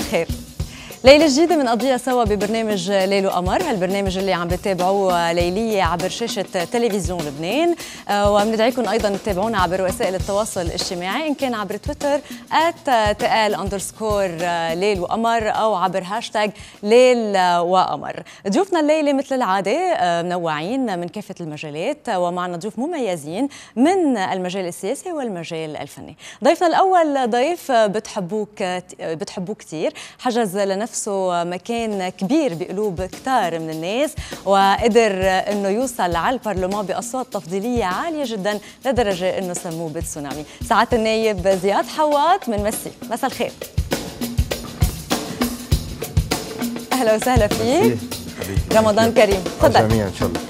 jefe. ليلة جديدة من قضية سوا ببرنامج ليل وقمر هالبرنامج اللي عم بتابعوه ليلية عبر شاشة تلفزيون لبنان آه، ومندعيكم أيضا تتابعونا عبر وسائل التواصل الاجتماعي إن كان عبر تويتر at تقال أندرسكور ليل وقمر أو عبر هاشتاج ليل وقمر ضيوفنا الليلة مثل العادة آه، منوعين من كافة المجالات آه، ومعنا ضيوف مميزين من المجال السياسي والمجال الفني ضيفنا الأول ضيف بتحبوه بتحبوه كتير حجز لنفسه نفسه مكان كبير بقلوب كتار من الناس وقدر انه يوصل على البرلمان باصوات تفضيليه عاليه جدا لدرجه انه سموه بتسونامي سعاده النايب زياد حوات من مسي مساء الخير اهلا وسهلا فيك رمضان كريم تفضل جميعا ان شاء الله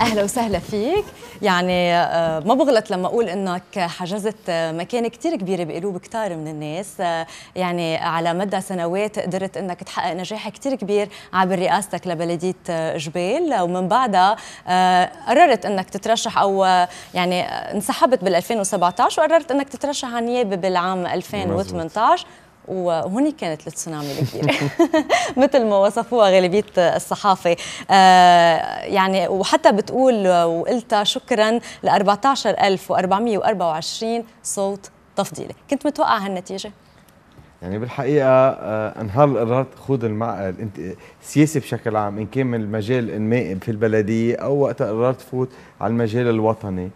اهلا وسهلا فيك يعني آه، ما بغلط لما اقول انك حجزت آه، مكان كثير كبير بقلوب كثار من الناس آه، يعني على مدى سنوات قدرت انك تحقق نجاح كثير كبير عبر رئاستك لبلديه جبال ومن بعدها قررت انك تترشح او يعني انسحبت بال 2017 وقررت انك تترشح على النيابه بالعام 2018 وهوني كانت التسونامي الكبيره مثل ما وصفوها غالبيه الصحافه آه يعني وحتى بتقول وقلتها شكرا ل 14424 صوت تفضيلي كنت متوقع هالنتيجه يعني بالحقيقه آه، انهار القرارات خوض المع... السياسي بشكل عام ان كان من المجال الانمائي في البلديه او وقت قررت تفوت على المجال الوطني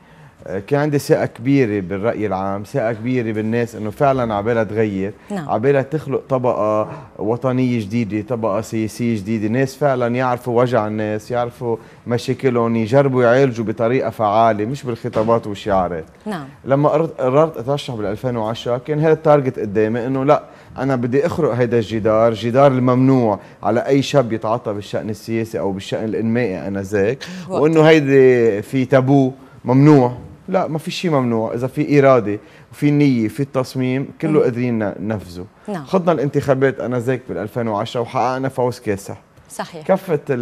آه، كان عندي ثقة كبيرة بالرأي العام ثقة كبيرة بالناس أنه فعلا عبالها تغير نعم. عبالها تخلق طبقة وطنية جديدة طبقة سياسية جديدة ناس فعلا يعرفوا وجع الناس يعرفوا مشاكلهم يجربوا يعالجوا بطريقة فعالة مش بالخطابات والشعارات نعم. لما قررت أترشح بال2010 كان هذا التارجت قدامي أنه لا أنا بدي أخرق هذا الجدار جدار الممنوع على أي شاب يتعاطى بالشأن السياسي أو بالشأن الإنمائي أنا ذاك وأنه هيدي في تابو ممنوع لا ما في شيء ممنوع اذا في اراده وفي نيه في التصميم كله قادرين ننفذه نعم. خضنا الانتخابات انا زيك بال2010 وحققنا فوز كاسح صحيح كفت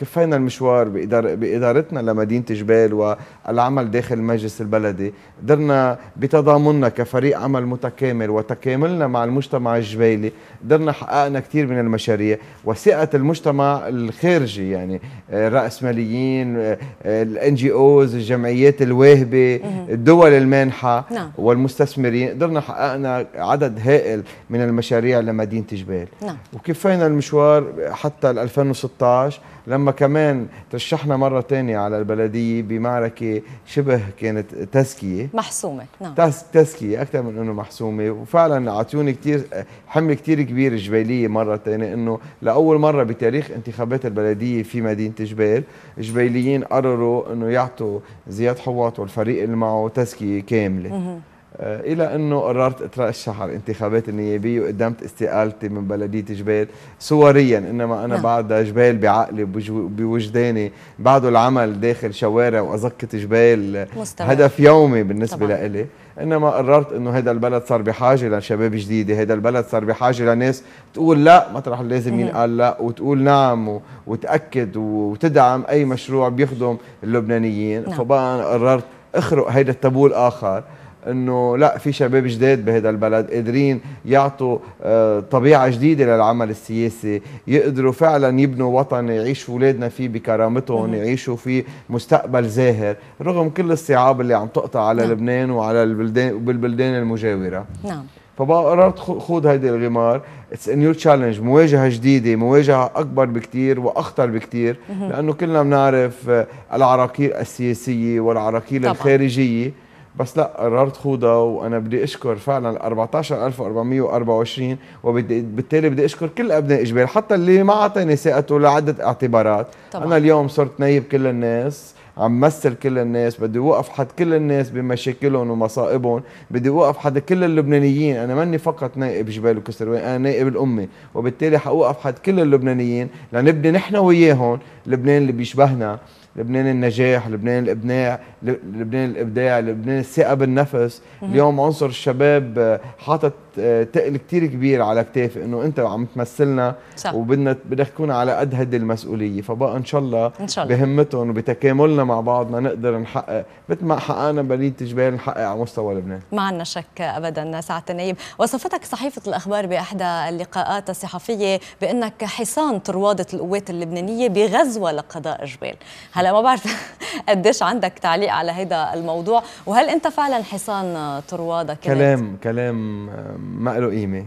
كفينا المشوار بإدار بادارتنا لمدينه جبال والعمل داخل المجلس البلدي قدرنا بتضامننا كفريق عمل متكامل وتكاملنا مع المجتمع الجبالي قدرنا حققنا كثير من المشاريع وثقه المجتمع الخارجي يعني الراسماليين آه، الان آه، جي اوز الجمعيات الواهبه الدول المانحه نعم. والمستثمرين قدرنا حققنا عدد هائل من المشاريع لمدينه جبال نعم. وكفينا المشوار حتى 2016 لما كمان ترشحنا مرة تانية على البلدية بمعركة شبه كانت تزكية محسومة نعم تزكية أكثر من أنه محسومة وفعلا أعطوني كتير حمل كتير كبير جبيلية مرة تانية أنه لأول مرة بتاريخ انتخابات البلدية في مدينة جبيل جبيليين قرروا أنه يعطوا زياد حواط والفريق اللي معه تزكية كاملة آه، الى انه قررت اترشح على الانتخابات النيابيه وقدمت استقالتي من بلديه جبال صوريا انما انا نعم. بعد جبال بعقلي بوجداني بعده العمل داخل شوارع وازقه جبال مستمر. هدف يومي بالنسبه طبعا. لإلي انما قررت انه هذا البلد صار بحاجه لشباب جديده هذا البلد صار بحاجه لناس تقول لا مطرح لازم ينقال لا وتقول نعم وتاكد وتدعم اي مشروع بيخدم اللبنانيين نعم. فبقى قررت اخرق هذا التابو الاخر انه لا في شباب جداد بهذا البلد قادرين يعطوا آه، طبيعه جديده للعمل السياسي يقدروا فعلا يبنوا وطن يعيشوا اولادنا فيه بكرامتهم يعيشوا فيه مستقبل زاهر رغم كل الصعاب اللي عم تقطع على نعم. لبنان وعلى البلدان وبالبلدان المجاوره نعم فقررت خوض هيدي الغمار اتس نيو تشالنج مواجهه جديده مواجهه اكبر بكثير واخطر بكثير لانه كلنا بنعرف آه، العراقيل السياسيه والعراقيل طبعا. الخارجيه بس لا قررت خوضها وانا بدي اشكر فعلا 14424 وبدي بالتالي بدي اشكر كل ابناء اجبال حتى اللي ما اعطاني ثقته لعده اعتبارات طبعا. انا اليوم صرت نايب كل الناس عم مثل كل الناس بدي اوقف حد كل الناس بمشاكلهم ومصائبهم بدي اوقف حد كل اللبنانيين انا ماني فقط نائب جبال وكسروان انا نائب الامه وبالتالي حوقف حد كل اللبنانيين لنبني نحن وياهم لبنان اللي بيشبهنا لبنان النجاح لبنان الابداع لبنان الابداع لبنان الثقه بالنفس اليوم عنصر الشباب آه، حاطط آه، تقل كتير كبير على كتاف انه انت عم تمثلنا صح. وبدنا بدك تكون على قد هدي المسؤوليه فبقى ان شاء الله, إن شاء الله. بهمتهم وبتكاملنا مع بعضنا نقدر نحقق مثل ما حققنا بلية جبال نحقق على مستوى لبنان ما عندنا شك ابدا سعاده النايب وصفتك صحيفه الاخبار باحدى اللقاءات الصحفيه بانك حصان طروادة القوات اللبنانيه بغزوه لقضاء جبال هلا ما بعرف قديش عندك تعليق على هذا الموضوع وهل انت فعلا حصان طروادة كلام كلام آه، ما له قيمه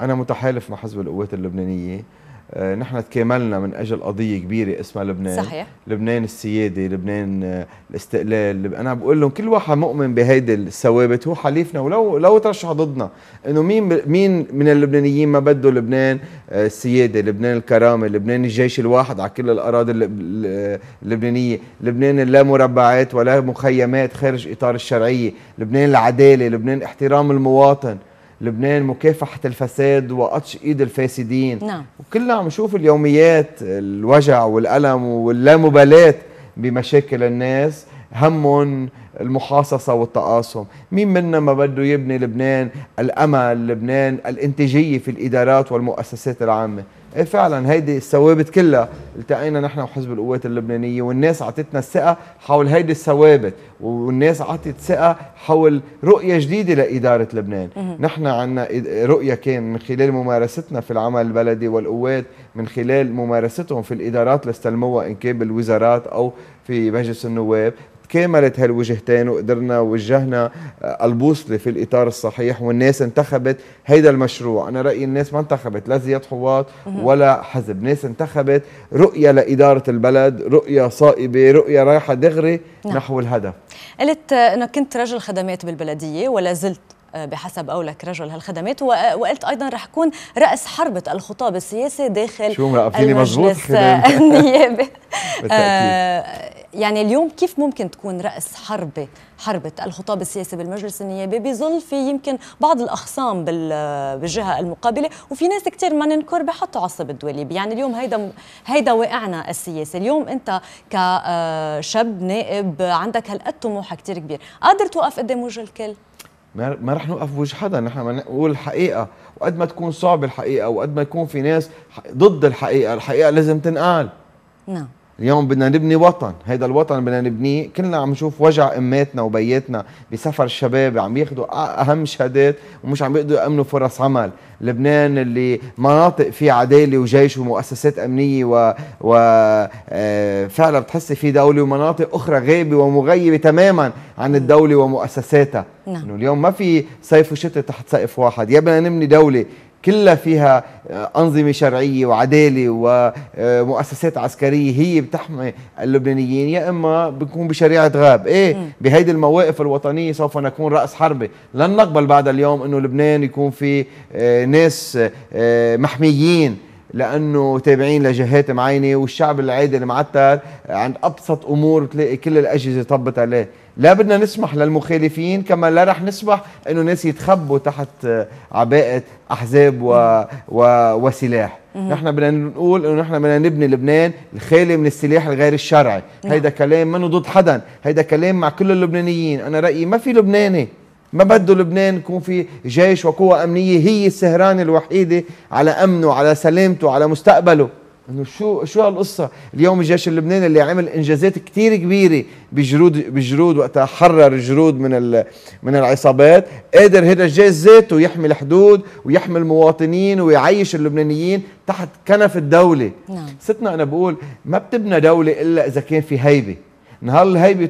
انا متحالف مع حزب القوات اللبنانيه آه، نحن تكاملنا من اجل قضيه كبيره اسمها لبنان صحيح. لبنان السياده لبنان آه، الاستقلال انا بقول لهم كل واحد مؤمن بهيدي الثوابت هو حليفنا ولو لو ترشح ضدنا انه مين مين من اللبنانيين ما بده لبنان آه، السياده لبنان الكرامه لبنان الجيش الواحد على كل الاراضي اللبنانيه لبنان لا مربعات ولا مخيمات خارج اطار الشرعيه لبنان العداله لبنان احترام المواطن لبنان مكافحة الفساد وقطش إيد الفاسدين نعم. وكلنا عم نشوف اليوميات الوجع والألم واللامبالاة بمشاكل الناس همهم المحاصصة والتقاسم مين منا ما بده يبني لبنان الأمل لبنان الانتاجية في الإدارات والمؤسسات العامة ايه فعلا هيدي الثوابت كلها التقينا نحن وحزب القوات اللبنانيه والناس اعطتنا الثقه حول هيدي الثوابت والناس اعطت ثقه حول رؤيه جديده لاداره لبنان نحن عندنا رؤيه كان من خلال ممارستنا في العمل البلدي والقوات من خلال ممارستهم في الادارات اللي استلموها ان كان بالوزارات او في مجلس النواب تكاملت هالوجهتين وقدرنا وجهنا آه، البوصله في الاطار الصحيح والناس انتخبت هيدا المشروع انا رايي الناس ما انتخبت لا زياد حواط ولا حزب ناس انتخبت رؤيه لاداره البلد رؤيه صائبه رؤيه رايحه دغري نعم. نحو الهدف قلت انك كنت رجل خدمات بالبلديه ولا زلت آه، بحسب قولك رجل هالخدمات آه، وقلت ايضا رح اكون راس حربه الخطاب السياسي داخل شو مرقبتيني مضبوط النيابه آه، يعني اليوم كيف ممكن تكون راس حربه حربه الخطاب السياسي بالمجلس النيابي بظل في يمكن بعض الاخصام بالجهه المقابله وفي ناس كثير ما ننكر بحطوا عصب الدوليب يعني اليوم هيدا هيدا واقعنا السياسي اليوم انت كشاب نائب عندك هالقد طموح كثير كبير قادر توقف قدام وجه الكل ما رح نوقف بوجه حدا نحن نقول الحقيقه وقد ما تكون صعبه الحقيقه وقد ما يكون في ناس ضد الحقيقه الحقيقه لازم تنقال نعم اليوم بدنا نبني وطن هيدا الوطن بدنا نبنيه كلنا عم نشوف وجع اماتنا وبياتنا بسفر الشباب عم ياخذوا اهم شهادات ومش عم يقدروا يامنوا فرص عمل لبنان اللي مناطق فيه عداله وجيش ومؤسسات امنيه و, و... آه، فعلا بتحسي في دوله ومناطق اخرى غايبه ومغيبه تماما عن نعم. الدوله ومؤسساتها نعم. اليوم ما في صيف وشتاء تحت سقف واحد يا بدنا نبني دوله كلها فيها آه، أنظمة شرعية وعدالة ومؤسسات آه، عسكرية هي بتحمي اللبنانيين يا إما بيكون بشريعة غاب إيه بهيدي المواقف الوطنية سوف نكون رأس حربة لن نقبل بعد اليوم أنه لبنان يكون في آه، ناس محميين لانه تابعين لجهات معينه والشعب العادي المعتر عند ابسط امور بتلاقي كل الاجهزه طبت عليه لا بدنا نسمح للمخالفين كما لا رح نسمح انه ناس يتخبوا تحت عباءه احزاب و... و... وسلاح نحن بدنا نقول انه نحن بدنا نبني لبنان الخالي من السلاح الغير الشرعي نعم. هيدا كلام منه ضد حدا هيدا كلام مع كل اللبنانيين انا رايي ما في لبناني ما بده لبنان يكون في جيش وقوة أمنية هي السهرانة الوحيدة على أمنه على سلامته على مستقبله انه شو شو هالقصه اليوم الجيش اللبناني اللي عمل انجازات كثير كبيره بجرود بجرود وقتها حرر جرود من من العصابات قادر هذا الجيش ذاته يحمي الحدود ويحمي المواطنين ويعيش اللبنانيين تحت كنف الدوله نعم. ستنا انا بقول ما بتبنى دوله الا اذا كان في هيبه نهار الهيبه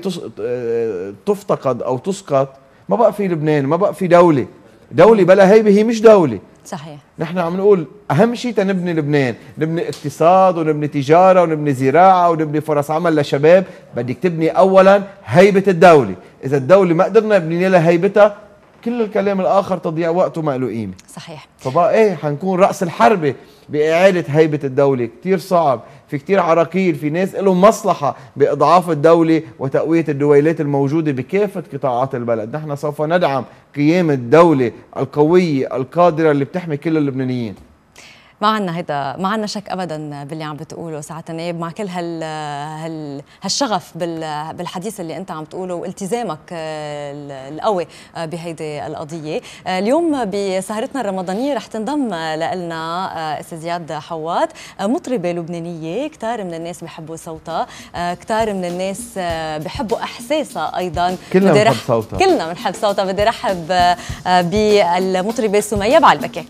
تفتقد او تسقط ما بقى في لبنان ما بقى في دوله دولة بلا هيبة هي مش دولة صحيح نحن عم نقول اهم شيء تنبني لبنان نبني اقتصاد ونبني تجاره ونبني زراعه ونبني فرص عمل لشباب بدك تبني اولا هيبه الدوله اذا الدوله ما قدرنا نبني لها هيبتها كل الكلام الاخر تضييع وقت وما له قيمه صحيح فبقى ايه حنكون راس الحربه باعاده هيبه الدوله كثير صعب في كثير عراقيل في ناس لهم مصلحه باضعاف الدوله وتقويه الدويلات الموجوده بكافه قطاعات البلد نحن سوف ندعم قيام الدوله القويه القادره اللي بتحمي كل اللبنانيين ما عندنا هيدا ما عندنا شك ابدا باللي عم بتقوله سعاده نايب مع كل هال, هال هالشغف بال بالحديث اللي انت عم تقوله والتزامك آه، القوي آه، بهيدي القضيه آه، اليوم بسهرتنا الرمضانيه رح تنضم لنا استاذ زياد حوات مطربه لبنانيه كثار من الناس بحبوا صوتها كثار من الناس بحبوا احساسها ايضا كلنا بنحب صوتها كلنا بنحب صوتها بدي رحب بالمطربه سميه بعلبكه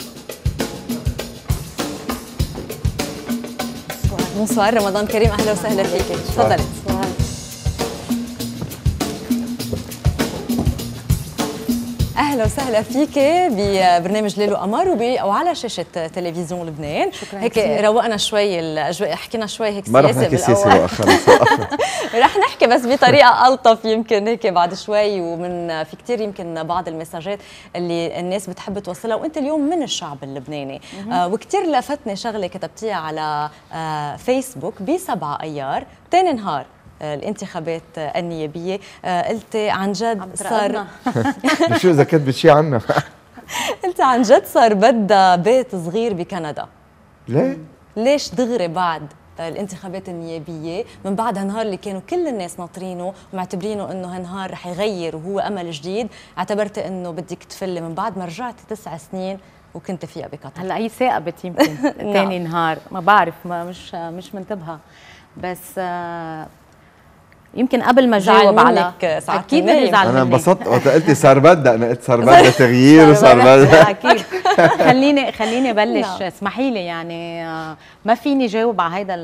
بونسوار رمضان كريم اهلا وسهلا فيك تفضلي اهلا وسهلا فيك ببرنامج ليل وقمر وب... وعلى شاشه تلفزيون لبنان شكرا هيك روقنا شوي الاجواء حكينا شوي هيك سياسه رح نحكي سياسه رح نحكي بس بطريقه الطف يمكن هيك بعد شوي ومن في كثير يمكن بعض المساجات اللي الناس بتحب توصلها وانت اليوم من الشعب اللبناني آه وكثير لفتني شغله كتبتيها على آه فيسبوك ب 7 ايار ثاني نهار آه، الانتخابات النيابيه آه، قلت عن جد صار شو اذا كنت بتشي عنا قلت عن جد صار بدها بيت صغير بكندا ليه؟ ليش دغري بعد الانتخابات النيابية من بعد هالنهار اللي كانوا كل الناس ناطرينه ومعتبرينه انه هالنهار رح يغير وهو امل جديد اعتبرت انه بدك تفلي من بعد ما رجعت تسع سنين وكنت فيها بقطر هلا هي ثاقبت يمكن ثاني نهار ما بعرف ما مش مش منتبهه بس آه، يمكن قبل ما جاوب عليك على اكيد بدي انا انبسطت وقت قلتي صار بدا انا قلت صار بدا تغيير وصار بدا اكيد خليني خليني بلش اسمحي لي يعني آه، ما فيني جاوب على هذا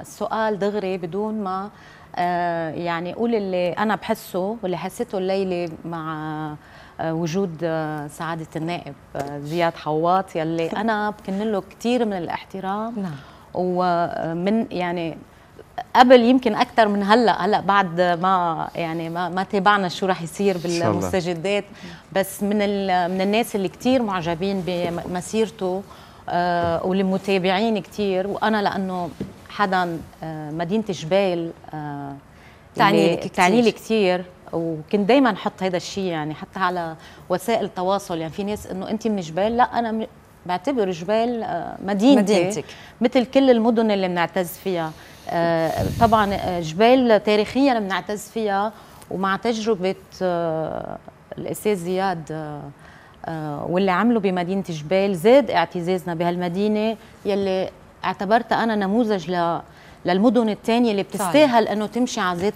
السؤال دغري بدون ما آه، يعني قول اللي انا بحسه واللي حسيته الليله مع آه، وجود سعاده النائب زياد حواط يلي انا بكن له كثير من الاحترام نعم ومن يعني قبل يمكن اكثر من هلا هلا بعد ما يعني ما, ما تابعنا شو راح يصير بالمستجدات بس من من الناس اللي كثير معجبين بمسيرته آه، والمتابعين واللي متابعين كثير وانا لانه حدا آه، مدينه جبال تعني لي كثير وكنت دائما احط هذا الشيء يعني حتى على وسائل التواصل يعني في ناس انه انت من جبال لا انا بعتبر جبال آه، مدينتي مدينتك مثل كل المدن اللي بنعتز فيها آه، طبعا آه، جبال تاريخيا بنعتز فيها ومع تجربه آه، الاستاذ زياد واللي عمله بمدينه جبال زاد اعتزازنا بهالمدينه يلي اعتبرتها انا نموذج للمدن الثانيه اللي طيب. بتستاهل انه تمشي على ذات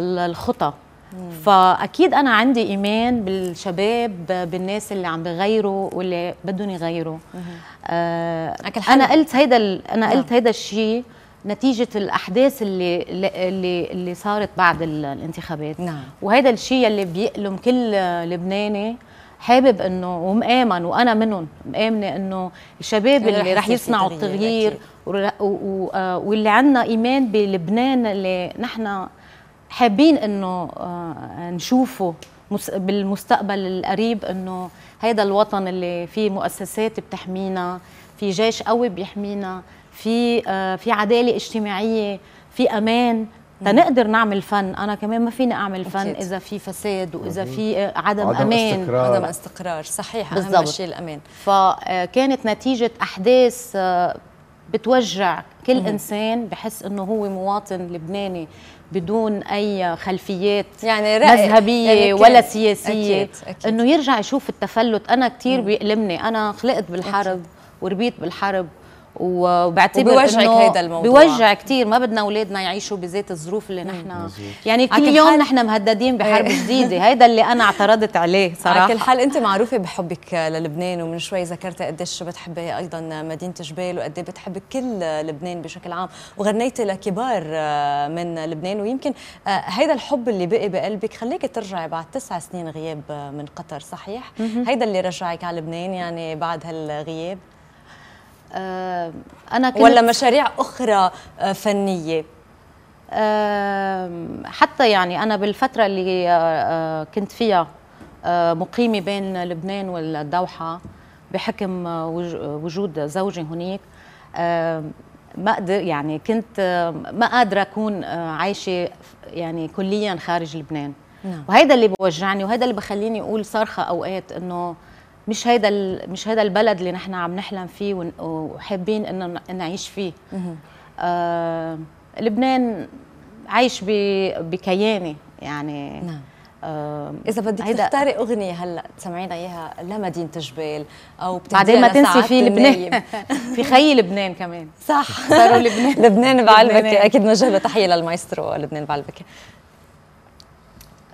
الخطى فاكيد انا عندي ايمان بالشباب بالناس اللي عم بغيروا واللي بدهم يغيروا انا قلت هيدا انا نعم. قلت هيدا الشيء نتيجه الاحداث اللي اللي اللي صارت بعد الانتخابات نعم. وهذا الشيء اللي بيألم كل لبناني حابب انه ومآمن وانا منهم مآمنه انه الشباب اللي رح يصنعوا التغيير آه، واللي عندنا ايمان بلبنان اللي نحن حابين انه آه، نشوفه بالمستقبل القريب انه هذا الوطن اللي فيه مؤسسات بتحمينا في جيش قوي بيحمينا في آه، في عداله اجتماعيه في امان تنقدر نعمل فن انا كمان ما فيني اعمل فن اذا في فساد واذا في آه، عدم, عدم امان استقرار. عدم استقرار صحيح بالزبط. اهم شيء الامان فكانت آه، نتيجه احداث بتوجع كل مم. انسان بحس انه هو مواطن لبناني بدون اي خلفيات يعني مذهبيه يعني ولا سياسيه أكيد. أكيد. انه يرجع يشوف التفلت انا كثير بيألمني انا خلقت بالحرب أكيد. وربيت بالحرب وبعتبر بيوجعك هيدا الموضوع بيوجع كثير ما بدنا اولادنا يعيشوا بذات الظروف اللي نحن يعني كل يوم نحن مهددين بحرب إيه. جديده هيدا اللي انا اعترضت عليه صراحه على كل حال انت معروفه بحبك للبنان ومن شوي ذكرت قديش بتحبي ايضا مدينه جبال وقد إيه بتحبي كل لبنان بشكل عام وغنيتي لكبار من لبنان ويمكن هيدا الحب اللي بقي بقلبك خليك ترجعي بعد تسع سنين غياب من قطر صحيح هيدا اللي رجعك على لبنان يعني بعد هالغياب آه، انا كنت ولا مشاريع اخرى آه، فنيه آه، حتى يعني انا بالفتره اللي كنت فيها مقيمه بين لبنان والدوحه بحكم وجود زوجي هناك ما قدر يعني كنت ما قادره اكون عايشه يعني كليا خارج لبنان نعم. وهيدا اللي بوجعني وهيدا اللي بخليني اقول صرخه اوقات انه مش هيدا مش هيدا البلد اللي نحن عم نحلم فيه وحابين انه نعيش فيه آه لبنان عايش بكياني يعني نعم. آه اذا بدك تختاري اغنيه هلا تسمعينا اياها لمدينه جبال او بعدين ما تنسي في لبنان في خي لبنان كمان صح صاروا لبنان لبنان بعلبك اكيد نوجه له تحيه للمايسترو لبنان بعلبك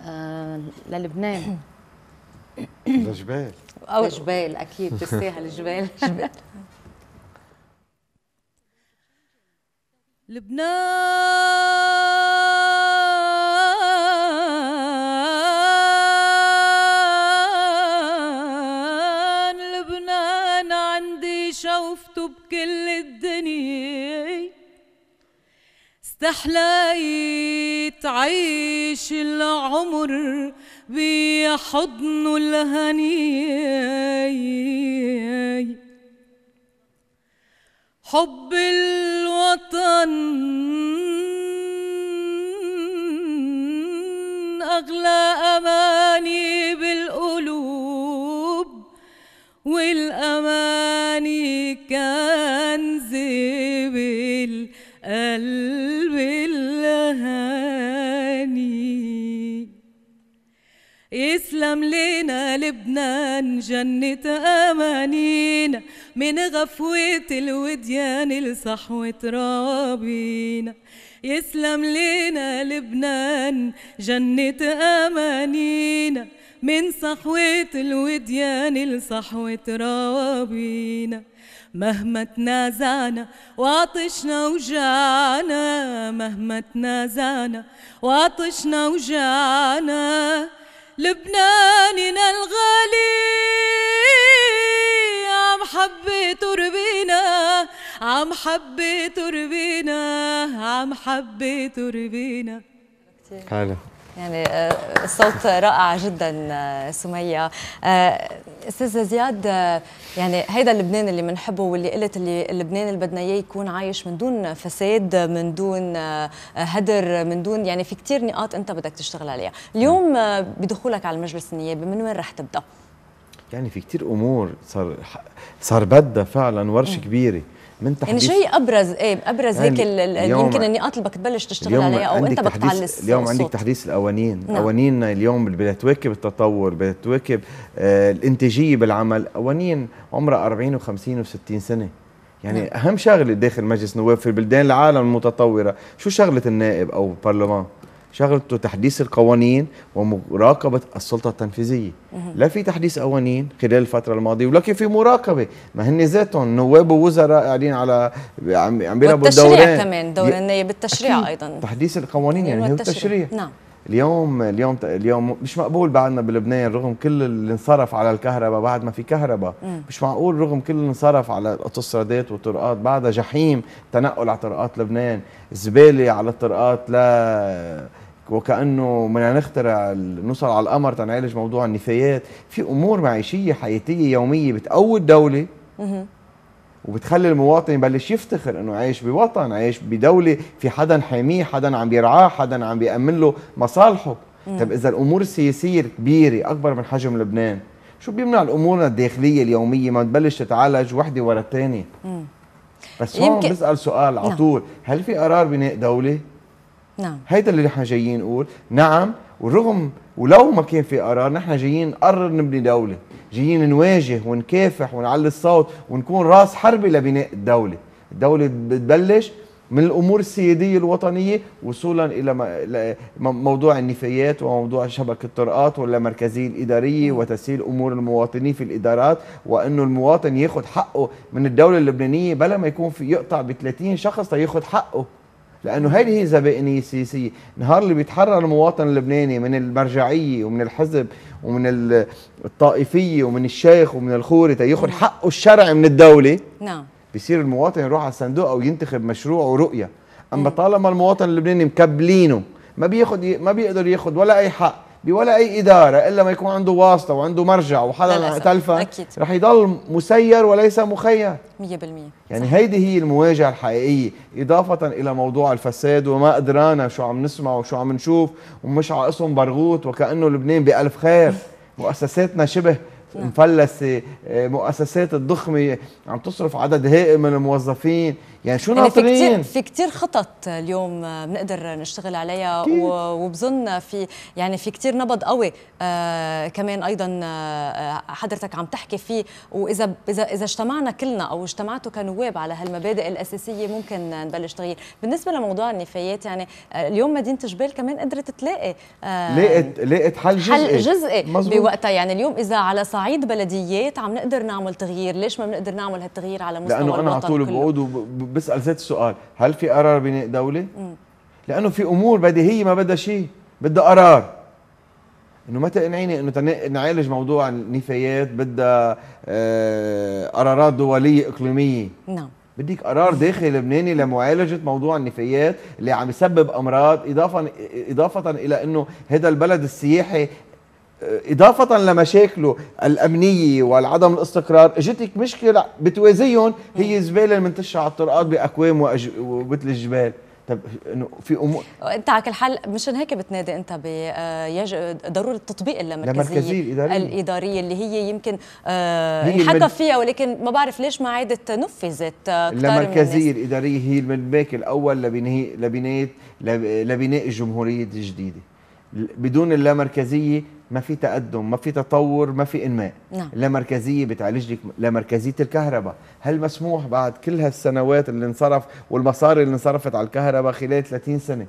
آه للبنان لجبال أو جبال أكيد تستاهل جبال لبنان لبنان عندي شوفته بكل الدنيا تحلاي تعيش العمر بحضن الهني حب الوطن أغلى أماني بالقلوب والأماني كنز بالقلب يسلم لينا لبنان جنة أمانينا من غفوة الوديان لصحوة رابينا يسلم لينا لبنان جنة أمانينا من صحوة الوديان لصحوة رابينا مهما تنازعنا وعطشنا وجعنا مهما تنازعنا وعطشنا وجعنا لبناننا الغالي عم حبي تربينا عم حبي تربينا عم حبي تربينا حلو يعني آه، الصوت رائع جدا آه، سميه آه، استاذ زياد يعني هيدا لبنان اللي بنحبه واللي قلت اللي لبنان اللي بدنا اياه يكون عايش من دون فساد من دون هدر من دون يعني في كثير نقاط انت بدك تشتغل عليها اليوم بدخولك على المجلس النيابي من وين رح تبدا يعني في كثير امور صار صار بدها فعلا ورشه كبيره من يعني تحديث يعني شو هي ابرز ايه ابرز يعني هيك يمكن النقاط نعم. اللي بدك تبلش تشتغل عليها او انت بدك تعلس اليوم عندك تحديث القوانين نعم. قوانيننا اليوم بدها تواكب التطور بدها تواكب آه الانتاجيه بالعمل قوانين عمرها 40 و50 و60 سنه يعني نعم. اهم شغله داخل مجلس نواب في البلدان العالم المتطوره شو شغله النائب او البرلمان شغلته تحديث القوانين ومراقبه السلطه التنفيذيه لا في تحديث قوانين خلال الفتره الماضيه ولكن في مراقبه ما هن ذاتهم نواب ووزراء قاعدين على عم عم بيلعبوا الدوران كمان دور النيابه التشريع ايضا تحديث القوانين يعني هو أيوة، التشريع نعم اليوم اليوم اليوم مش مقبول بعدنا بلبنان رغم كل اللي انصرف على الكهرباء بعد ما في كهرباء مش معقول رغم كل اللي انصرف على الاوتوسترادات والطرقات بعدها جحيم تنقل على طرقات لبنان زباله على الطرقات لا وكانه بدنا نخترع نوصل على القمر تنعالج موضوع النفايات في امور معيشيه حياتيه يوميه بتقوي الدوله وبتخلي المواطن يبلش يفتخر انه عايش بوطن عايش بدوله في حدا حاميه حدا عم بيرعاه حدا عم بيامن له مصالحه طيب اذا الامور السياسيه الكبيره اكبر من حجم لبنان شو بيمنع الامور الداخليه اليوميه ما تبلش تتعالج وحده ورا الثانيه بس هون يمكن... بسال سؤال على نعم. طول هل في قرار بناء دوله نعم هيدا اللي نحن جايين نقول نعم ورغم ولو ما كان في قرار نحن جايين نقرر نبني دولة جايين نواجه ونكافح ونعلي الصوت ونكون راس حربة لبناء الدولة الدولة بتبلش من الامور السياديه الوطنيه وصولا الى موضوع النفايات وموضوع شبكه الطرقات ولا مركزيه الاداريه وتسهيل امور المواطنين في الادارات وانه المواطن ياخذ حقه من الدوله اللبنانيه بلا ما يكون في يقطع ب 30 شخص تياخذ حقه لانه هذه هي زبائنيه سياسيه نهار اللي بيتحرر المواطن اللبناني من المرجعيه ومن الحزب ومن الطائفيه ومن الشيخ ومن الخوري تياخذ حقه الشرعي من الدوله نعم بصير المواطن يروح على الصندوق او ينتخب مشروع ورؤيه اما إيه. طالما المواطن اللبناني مكبلينه ما بياخذ ما بيقدر ياخذ ولا اي حق بولا اي اداره الا ما يكون عنده واسطه وعنده مرجع وحدا تلفه رح يضل مسير وليس مخير 100% يعني هيدي هي المواجهه الحقيقيه اضافه الى موضوع الفساد وما قدرانا شو عم نسمع وشو عم نشوف ومش على اسم برغوت وكانه لبنان بالف خير مؤسساتنا شبه نعم. مفلسه مؤسسات الضخمه عم تصرف عدد هائل من الموظفين يعني شو ناطرين يعني في كتير, في كتير خطط اليوم آه، بنقدر نشتغل عليها وبظن في يعني في كتير نبض قوي آه كمان ايضا آه، آه، حضرتك عم تحكي فيه واذا اذا اذا اجتمعنا كلنا او اجتمعتوا كنواب على هالمبادئ الاساسيه ممكن نبلش تغيير بالنسبه لموضوع النفايات يعني اليوم مدينه جبال كمان قدرت تلاقي آه لقت لقت حل جزئي حل جزئي بوقتها يعني اليوم اذا على صعيد بلديات عم نقدر نعمل تغيير ليش ما بنقدر نعمل هالتغيير على مستوى لانه انا على طول بقعد بسال ذات السؤال هل في قرار بناء دوله لانه في امور بديهيه ما بدها شيء بدها قرار انه ما تقنعيني انه نعالج موضوع النفايات بدها آه، قرارات دوليه اقليميه نعم بدك قرار داخلي لبناني لمعالجه موضوع النفايات اللي عم يسبب امراض اضافه اضافه الى انه هذا البلد السياحي إضافة لمشاكله الأمنية والعدم الاستقرار اجتك مشكلة بتوازيهم هي الزبالة المنتشرة على الطرقات بأكوام ومثل الجبال طب انه في امور انت على كل حال مشان هيك بتنادي انت ب آه، ضروره تطبيق اللامركزيه الاداريه الاداريه اللي هي يمكن آه، حكى فيها ولكن ما بعرف ليش ما عادت نفذت اللامركزيه آه، الاداريه هي المنباك الاول لبناء لبناء لبناء الجمهوريه الجديده بدون اللامركزيه ما في تقدم ما في تطور ما في انماء نعم. لا مركزيه بتعالج لك لا مركزيه الكهرباء هل مسموح بعد كل هالسنوات اللي انصرف والمصاري اللي انصرفت على الكهرباء خلال 30 سنه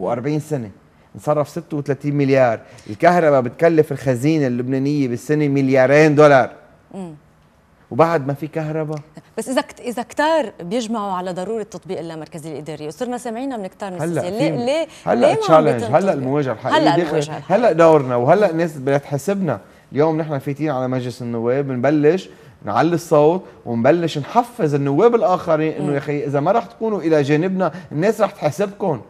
و40 سنه انصرف 36 مليار الكهرباء بتكلف الخزينه اللبنانيه بالسنه مليارين دولار م. وبعد ما في كهرباء بس اذا اذا كتار بيجمعوا على ضروره تطبيق اللامركزي الاداري وصرنا سامعينها من كتار ناس هلا ليه ليه هلا تشالنج هلا المواجهه الحقيقيه هلا المواجهه الحقيقية. هلا دورنا وهلا الناس بدها تحاسبنا اليوم نحن فايتين على مجلس النواب بنبلش نعلي الصوت ونبلش نحفز النواب الاخرين انه يا اخي اذا ما رح تكونوا الى جانبنا الناس رح تحاسبكم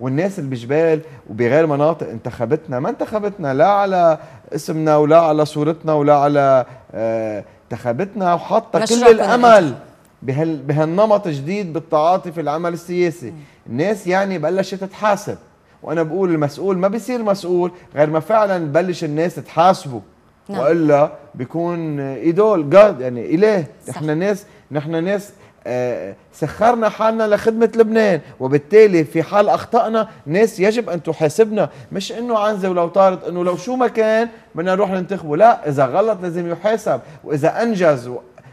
والناس اللي بجبال وبغير مناطق انتخبتنا ما انتخبتنا لا على اسمنا ولا على صورتنا ولا على آه انتخبتنا وحاطه كل الامل بهال بهالنمط جديد بالتعاطي في العمل السياسي الناس يعني بلشت تحاسب وانا بقول المسؤول ما بيصير مسؤول غير ما فعلا بلش الناس تحاسبه نعم. والا بيكون ايدول جاد يعني اله نحن ناس نحن ناس سخرنا حالنا لخدمة لبنان وبالتالي في حال أخطأنا ناس يجب أن تحاسبنا مش أنه عنزة ولو طارت أنه لو شو ما كان بدنا نروح ننتخبه لا إذا غلط لازم يحاسب وإذا أنجز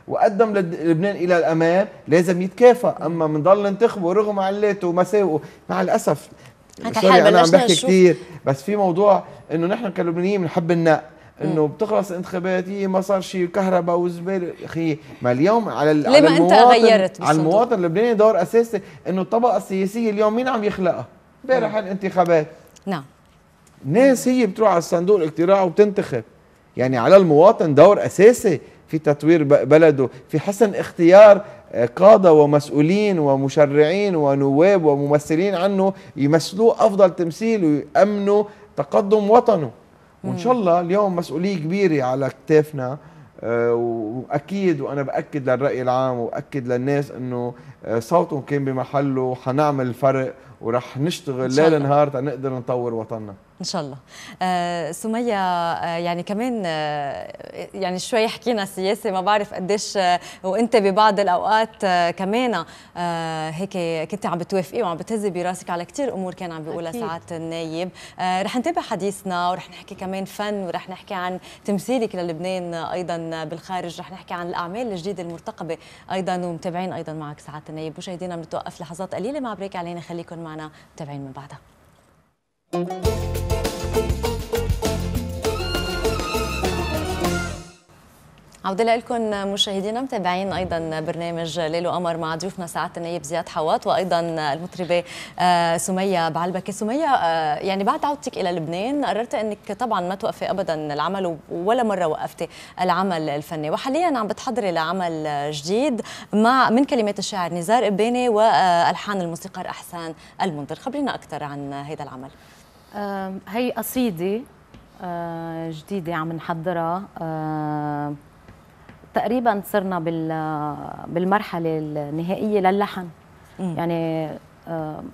وقدم لبنان الى الامام لازم يتكافئ اما بنضل ننتخبه رغم علاته ومساوئه مع الاسف سوري انا عم بحكي كثير بس في موضوع انه نحن كلبنانيين بنحب النق انه بتخلص الانتخابات هي ما صار شيء كهرباء وزباله اخي ما اليوم على ليه على ما انت غيرت على المواطن اللبناني دور اساسي انه الطبقه السياسيه اليوم مين عم يخلقها؟ امبارح نعم. الانتخابات نعم ناس هي بتروح على الصندوق الاقتراع وبتنتخب يعني على المواطن دور اساسي في تطوير بلده في حسن اختيار آه، قادة ومسؤولين ومشرعين ونواب وممثلين عنه يمثلوه أفضل تمثيل ويأمنوا تقدم وطنه وان شاء الله اليوم مسؤوليه كبيره على كتافنا آه، واكيد وانا باكد للراي العام واكد للناس انه آه، صوتهم كان بمحله وحنعمل الفرق ورح نشتغل ليل نهار تنقدر نطور وطننا ان شاء الله آه سميه آه يعني كمان آه يعني شوي حكينا سياسه ما بعرف قديش آه وانت ببعض الاوقات آه كمان آه هيك كنت عم بتوافقي وعم بتهزي براسك على كثير امور كان عم بيقولها ساعات النايب آه رح نتابع حديثنا ورح نحكي كمان فن ورح نحكي عن تمثيلك للبنان ايضا بالخارج رح نحكي عن الاعمال الجديده المرتقبه ايضا ومتابعين ايضا معك ساعات النايب مشاهدينا بنتوقف لحظات قليله مع بريك علينا خليكم معنا متابعين من بعدها Thank you. عودة لكم مشاهدينا متابعين أيضا برنامج ليل وقمر مع ضيوفنا سعادة النائب زياد حواط وأيضا المطربة آه، سمية بعلبكة سمية آه، يعني بعد عودتك إلى لبنان قررت أنك طبعا ما توقفي أبدا العمل ولا مرة وقفتي العمل الفني وحاليا عم بتحضري لعمل جديد مع من كلمات الشاعر نزار إباني وألحان الموسيقار أحسان المنذر خبرينا أكثر عن هذا العمل هي قصيدة جديدة عم نحضرها تقريبا صرنا بالمرحلة النهائية للحن مم. يعني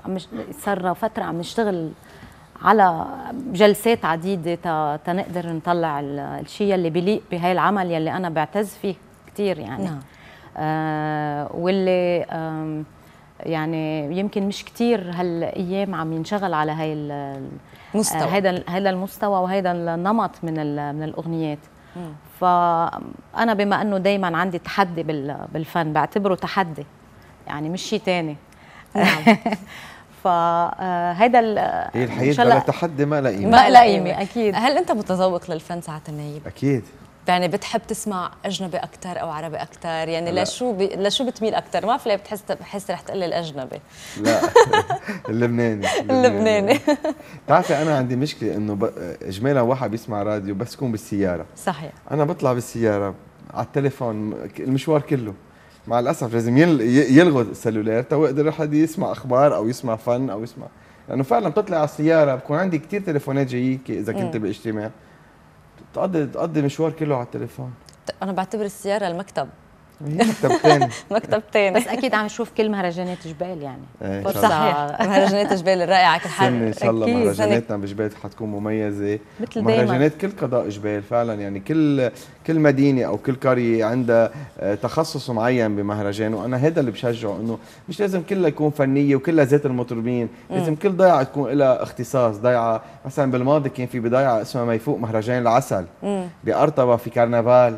مش صرنا فترة عم نشتغل على جلسات عديدة تنقدر نطلع الشيء اللي بليق بهاي العمل يلي أنا بعتز فيه كتير يعني نعم. آه واللي يعني يمكن مش كتير هالايام عم ينشغل على هاي مستوى هذا آه، هذا المستوى وهذا النمط من من الاغنيات مم. فانا بما انه دائما عندي تحدي بالفن بعتبره تحدي يعني مش شيء ثاني نعم فهذا آه، هي الحقيقه بلا تحدي ما لا قيمه ما لا نعم. قيمه اكيد هل انت متذوق للفن ساعه النايب اكيد يعني بتحب تسمع اجنبي اكثر او عربي اكثر يعني لا. لشو بي... لشو بتميل اكثر ما في ليه بتحس بحس رح تقول لي الاجنبي لا اللبناني اللبناني بتعرفي انا عندي مشكله انه ب... اجمالا واحد بيسمع راديو بس يكون بالسياره صحيح انا بطلع بالسياره على التليفون المشوار كله مع الاسف لازم يل... يلغوا السلولار تو يقدر حد يسمع اخبار او يسمع فن او يسمع لانه يعني فعلا بتطلع على السياره بكون عندي كثير تليفونات جايك اذا كنت باجتماع تقضي تقضي مشوار كله على التليفون انا بعتبر السياره المكتب مكتب تاني مكتب تاني بس اكيد عم نشوف كل مهرجانات جبال يعني إيه، صحيح مهرجانات جبال الرائعه كل حال ان شاء الله مهرجاناتنا بجبال حتكون مميزه مثل مهرجانات كل قضاء جبال فعلا يعني كل كل مدينه او كل قريه عندها آه، تخصص معين بمهرجان وانا هذا اللي بشجعه انه مش لازم كلها يكون فنيه وكلها ذات المطربين لازم كل ضيعه تكون لها اختصاص ضيعه مثلا بالماضي كان في بضيعه اسمها ما يفوق مهرجان العسل بارطبه في كرنفال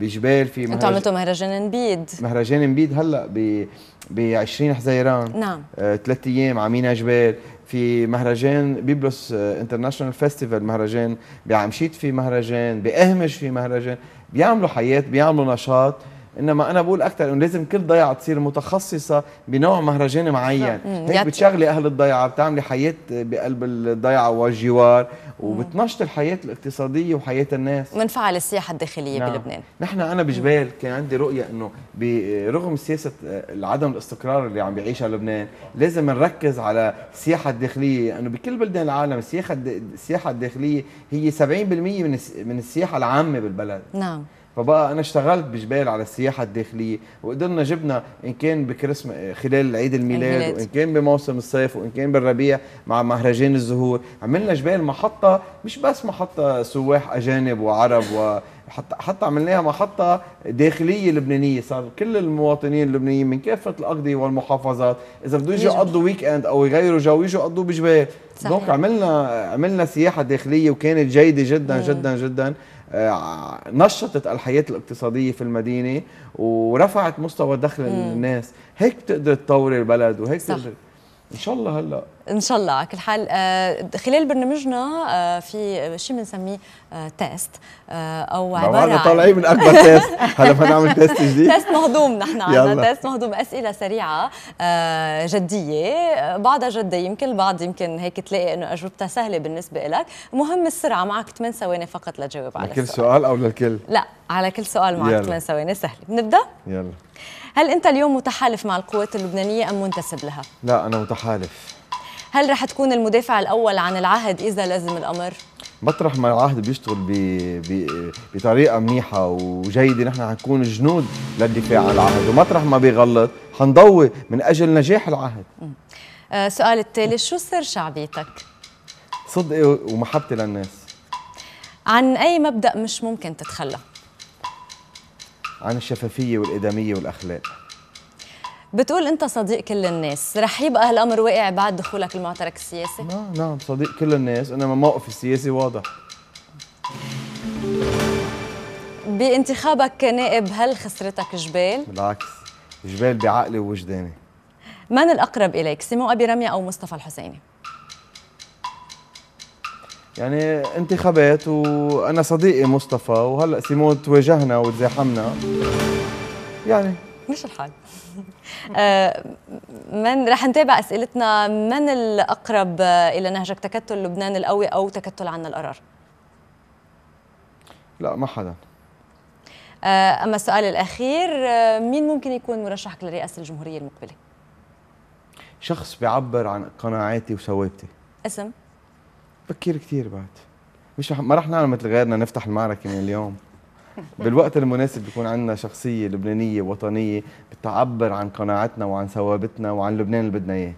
بجبال في مهرجان انتوا عملتوا مهرجان نبيد مهرجان نبيد هلا ب ب 20 حزيران نعم ثلاث آه، ايام عمينا جبال في مهرجان بيبلوس انترناشونال فيستيفال مهرجان بعمشيت في مهرجان باهمش في مهرجان بيعملوا حياه بيعملوا نشاط انما انا بقول اكثر انه لازم كل ضيعه تصير متخصصه بنوع مهرجان معين نعم. هيك بتشغلي اهل الضيعه بتعملي حياه بقلب الضيعه والجوار وبتنشط الحياه الاقتصاديه وحياه الناس منفعل السياحه الداخليه نعم. بلبنان نحن انا بجبال كان عندي رؤيه انه برغم سياسه آه، عدم الاستقرار اللي عم بيعيشها لبنان لازم نركز على السياحه الداخليه لانه يعني بكل بلدان العالم السياحه السياحه الداخليه هي 70% من من السياحه العامه بالبلد نعم فبقى انا اشتغلت بجبال على السياحه الداخليه وقدرنا جبنا ان كان بكريسما خلال عيد الميلاد الميلاد. وان كان بموسم الصيف وان كان بالربيع مع مهرجان الزهور عملنا جبال محطه مش بس محطه سواح اجانب وعرب و حتى حتى عملناها محطة داخلية لبنانية صار كل المواطنين اللبنانيين من كافة الأقضية والمحافظات إذا بدهم يجوا يقضوا ويك أند أو يغيروا جو يجوا يقضوا بجبال دونك عملنا عملنا سياحة داخلية وكانت جيدة جدا مم. جدا جدا آه، نشطت الحياة الاقتصادية في المدينة ورفعت مستوى دخل الناس هيك بتقدر تطوري البلد وهيك صح. بتقدر ان شاء الله هلا ان شاء الله على كل حال آه، خلال برنامجنا آه، في شيء بنسميه آه، تيست او عباره عن طالعين من اكبر تيست هلا بدنا نعمل تيست جديد تيست مهضوم نحن عندنا تيست مهضوم اسئله سريعه جديه بعضها جديه يمكن البعض يمكن هيك تلاقي انه اجوبتها سهله بالنسبه لك مهم السرعه معك 8 ثواني فقط لتجاوب على كل سؤال او للكل لا على كل سؤال معك 8 ثواني سهله بنبدا يلا هل انت اليوم متحالف مع القوات اللبنانيه ام منتسب لها لا انا متحالف هل رح تكون المدافع الأول عن العهد إذا لزم الأمر؟ مطرح ما العهد بيشتغل بي بي بطريقه منيحه وجيده نحن حنكون جنود للدفاع عن العهد ومطرح ما بيغلط حنضوي من اجل نجاح العهد آه، سؤال التالي شو سر شعبيتك صدقي ومحبتي للناس عن اي مبدا مش ممكن تتخلى عن الشفافيه والاداميه والاخلاق بتقول انت صديق كل الناس رح يبقى هالامر واقع بعد دخولك المعترك السياسي نعم نعم صديق كل الناس انما موقفي السياسي واضح بانتخابك كنائب هل خسرتك جبال بالعكس جبال بعقلي ووجداني من الاقرب اليك سمو ابي رميه او مصطفى الحسيني يعني انتخابات وانا صديقي مصطفى وهلا سيمون تواجهنا وتزاحمنا يعني مش الحال آه، من رح نتابع اسئلتنا من الاقرب الى نهجك تكتل لبنان القوي او تكتل عنا القرار؟ لا ما حدا آه، اما السؤال الاخير آه، مين ممكن يكون مرشحك لرئاسه الجمهوريه المقبله؟ شخص بيعبر عن قناعاتي وثوابتي اسم؟ بكير كثير بعد مش ما رح نعمل مثل غيرنا نفتح المعركه من اليوم بالوقت المناسب بيكون عندنا شخصيه لبنانيه وطنيه بتعبر عن قناعتنا وعن ثوابتنا وعن لبنان اللي بدنا اياه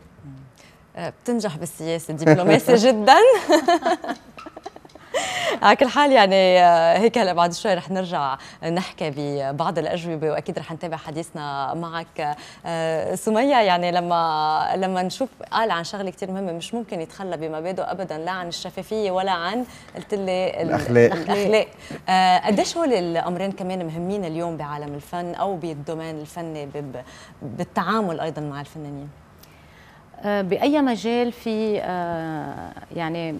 آه، بتنجح بالسياسه دبلوماسي جدا على كل حال يعني آه، هيك هلا بعد شوي رح نرجع نحكي ببعض الاجوبه واكيد رح نتابع حديثنا معك آه، سميه يعني لما لما نشوف قال عن شغله كثير مهمه مش ممكن يتخلى بمبادئه ابدا لا عن الشفافيه ولا عن قلت لي الاخلاق الاخلاق آه، قديش هول الامرين كمان مهمين اليوم بعالم الفن او بالدومين الفني بالتعامل ايضا مع الفنانين باي مجال في يعني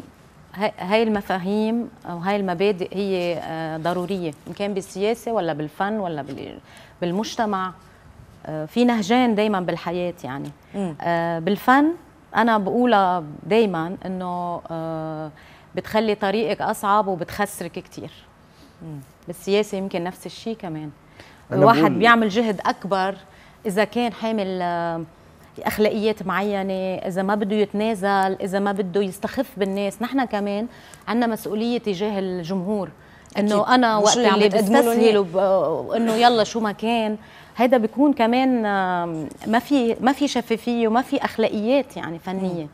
هاي المفاهيم او هاي المبادئ هي آه، ضروريه ان كان بالسياسه ولا بالفن ولا بالمجتمع آه، في نهجين دائما بالحياه يعني آه، بالفن انا بقولها دائما انه بتخلي طريقك اصعب وبتخسرك كثير بالسياسه يمكن نفس الشيء كمان الواحد بيعمل جهد اكبر اذا كان حامل اخلاقيات معينه اذا ما بده يتنازل اذا ما بده يستخف بالناس نحن كمان عندنا مسؤوليه تجاه الجمهور انه انا وقت اللي بستسهل وانه يلا شو ما كان هذا بيكون كمان ما في ما في شفافيه وما في اخلاقيات يعني فنيه م.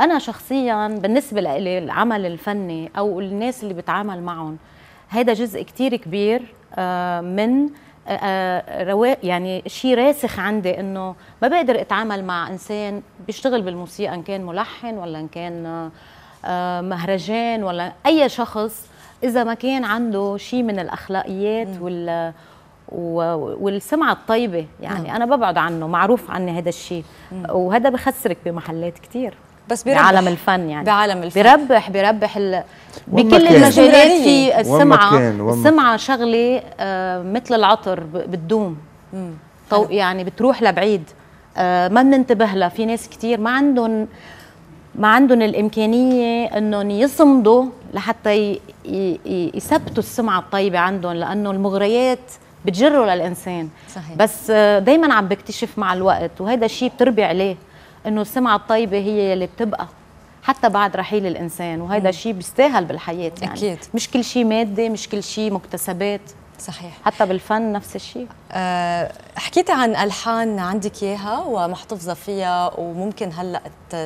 انا شخصيا بالنسبه لي العمل الفني او الناس اللي بتعامل معهم هذا جزء كتير كبير من آه، آه، يعني شيء راسخ عندي انه ما بقدر اتعامل مع انسان بيشتغل بالموسيقى ان كان ملحن ولا ان كان آه، مهرجان ولا اي شخص اذا ما كان عنده شيء من الاخلاقيات وال والسمعه الطيبه يعني نعم. انا ببعد عنه معروف عني هذا الشيء وهذا بخسرك بمحلات كثير بس بيربح بعالم الفن يعني بعالم الفن بيربح بيربح ال... بكل المجالات في السمعه السمعه شغله آه، مثل العطر بتدوم طو... يعني بتروح لبعيد آه، ما بننتبه لها في ناس كثير ما عندهم ما عندهم الامكانيه انهم يصمدوا لحتى يثبتوا السمعه الطيبه عندهم لانه المغريات بتجره للانسان صحيح. بس آه، دائما عم بكتشف مع الوقت وهذا الشيء بتربي عليه انه السمعه الطيبه هي اللي بتبقى حتى بعد رحيل الانسان وهذا شيء بيستاهل بالحياه يعني أكيد. مش كل شيء مادي مش كل شيء مكتسبات صحيح حتى بالفن نفس الشيء أه حكيتي عن الحان عندك اياها ومحتفظه فيها وممكن هلا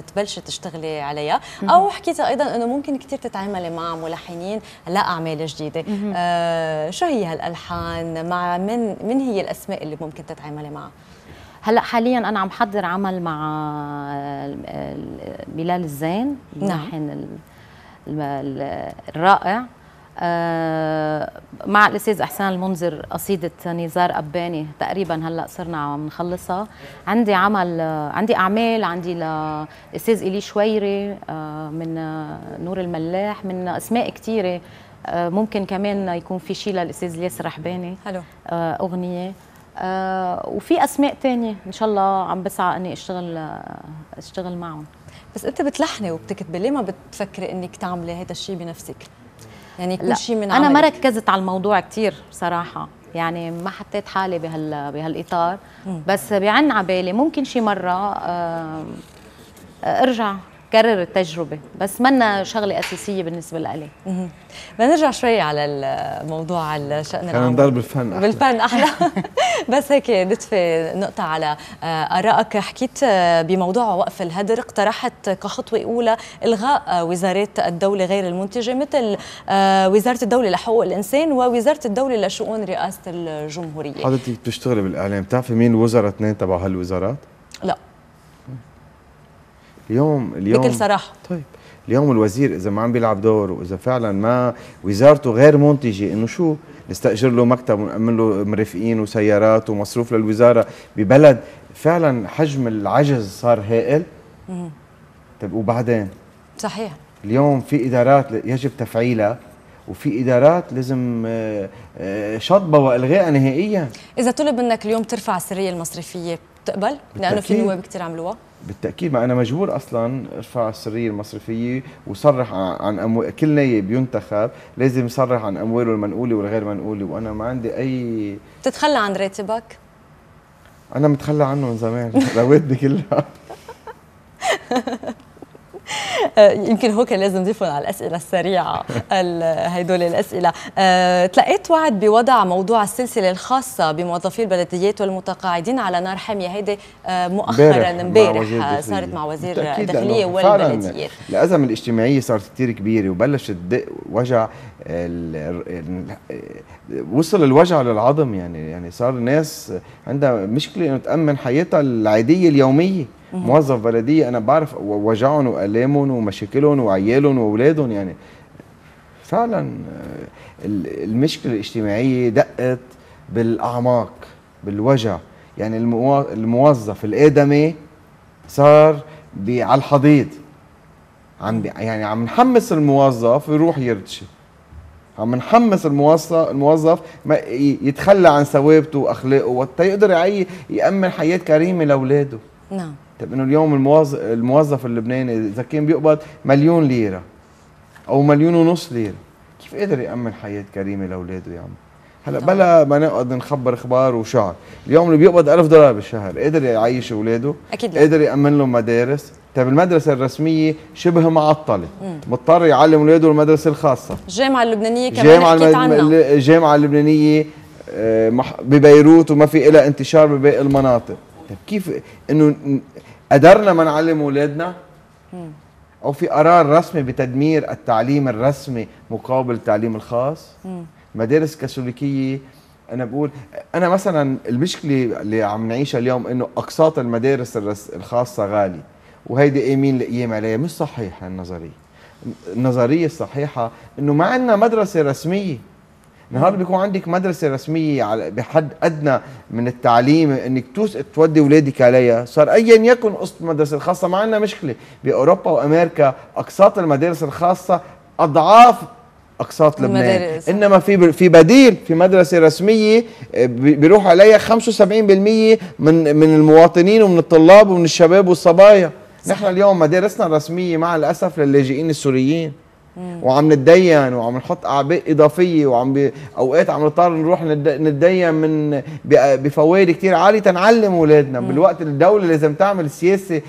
تبلشي تشتغلي عليها او حكيتي ايضا انه ممكن كثير تتعاملي مع ملحنين لاعمال جديده أه شو هي هالالحان مع من من هي الاسماء اللي ممكن تتعاملي معها هلا حاليا انا عم حضر عمل مع آه، بلال الزين نعم. الرائع آه، مع الاستاذ احسان المنذر قصيده نزار قباني تقريبا هلا صرنا عم نخلصها عندي عمل آه، عندي اعمال عندي لاستاذ الي شويري من نور الملاح من اسماء كثيره ممكن كمان يكون في شيء للاستاذ الياس رحباني حلو اغنيه آه، وفي اسماء تانية ان شاء الله عم بسعى اني اشتغل آه، اشتغل معهم بس انت بتلحني وبتكتبي ليه ما بتفكري انك تعملي هذا الشيء بنفسك يعني كل شيء من عملك. انا ما ركزت على الموضوع كثير صراحه يعني ما حطيت حالي بهال بهالاطار بس بيعن على بالي ممكن شي مره آه، ارجع كرر التجربه بس منا شغله اساسيه بالنسبه لإلي بدنا نرجع شوي على الموضوع على الشان العام خلينا نضل بالفن احلى بالفن احلى بس هيك نطفي نقطه على آه، ارائك حكيت آه، بموضوع وقف الهدر اقترحت كخطوه اولى الغاء آه، وزارات الدوله غير المنتجه مثل وزاره الدوله لحقوق الانسان ووزاره الدوله لشؤون رئاسه الجمهوريه حضرتك بتشتغلي بالاعلام بتعرفي مين وزراء اثنين تبع هالوزارات اليوم اليوم بكل صراحه طيب اليوم الوزير اذا ما عم بيلعب دور واذا فعلا ما وزارته غير منتجه انه شو نستاجر له مكتب ونامن له مرافقين وسيارات ومصروف للوزاره ببلد فعلا حجم العجز صار هائل طيب وبعدين صحيح اليوم في ادارات يجب تفعيلها وفي ادارات لازم آه، آه، شطبه والغائها نهائيا اذا طلب منك اليوم ترفع السريه المصرفيه بتقبل؟ لانه في نواب كثير عملوها بالتاكيد ما انا مجبور اصلا ارفع السريه المصرفيه وصرح عن أمو... كل نايب ينتخب لازم يصرح عن امواله المنقوله والغير منقوله وانا ما عندي اي بتتخلى عن راتبك؟ انا متخلى عنه من زمان رواتبي كلها آه، يمكن هو كان لازم نضيفهم على الاسئله السريعه هدول الاسئله آه، تلقيت وعد بوضع موضوع السلسله الخاصه بموظفي البلديات والمتقاعدين على نار حاميه هيدي آه، مؤخرا امبارح صارت مع وزير الداخليه والبلديات الازمه الاجتماعيه صارت كثير كبيره وبلشت تدق وجع وصل الوجع للعظم يعني يعني صار الناس عندها مشكله انه تامن حياتها العاديه اليوميه موظف بلديه انا بعرف وجعهم والامهم ومشاكلهم وعيالهم واولادهم يعني فعلا المشكله الاجتماعيه دقت بالاعماق بالوجع يعني الموظف الادمي صار على الحضيض عم يعني عم نحمس الموظف يروح يرتشي عم نحمس الموظف الموظف ما يتخلى عن ثوابته واخلاقه وتا يقدر يأمن حياه كريمه لاولاده نعم طيب انه اليوم الموظف اللبناني اذا كان بيقبض مليون ليره او مليون ونص ليره كيف قدر يامن حياه كريمه لاولاده يا عم هلا بلا ما نقعد نخبر اخبار وشعر اليوم اللي بيقبض 1000 دولار بالشهر قدر يعيش اولاده اكيد قدر يامن لهم مدارس طيب المدرسة الرسمية شبه معطلة مضطر يعلم اولاده المدرسة الخاصة الجامعة اللبنانية كمان جامعة حكيت المد... الجامعة اللبنانية آه، ببيروت وما في لها انتشار بباقي المناطق طيب كيف انه قدرنا ما نعلم اولادنا او في قرار رسمي بتدمير التعليم الرسمي مقابل التعليم الخاص مدارس كاثوليكيه انا بقول انا مثلا المشكله اللي عم نعيشها اليوم انه اقساط المدارس الخاصه غالي وهيدي ايمين لقيام عليها مش صحيح النظريه النظريه الصحيحه انه ما عندنا مدرسه رسميه النهارده بيكون عندك مدرسه رسميه على بحد ادنى من التعليم انك تودي اولادك عليها صار ايا يكن قصه المدرسه الخاصه ما عندنا مشكله باوروبا وامريكا اقساط المدارس الخاصه اضعاف اقساط لبنان المدارس. انما في في بديل في مدرسه رسميه آه، بيروح عليها 75% من من المواطنين ومن الطلاب ومن الشباب والصبايا نحن اليوم مدارسنا الرسميه مع الاسف للاجئين السوريين وعم نتدين وعم نحط اعباء اضافيه وعم اوقات عم نضطر نروح نتدين من بفوائد كثير عاليه تنعلم اولادنا بالوقت الدوله لازم تعمل سياسه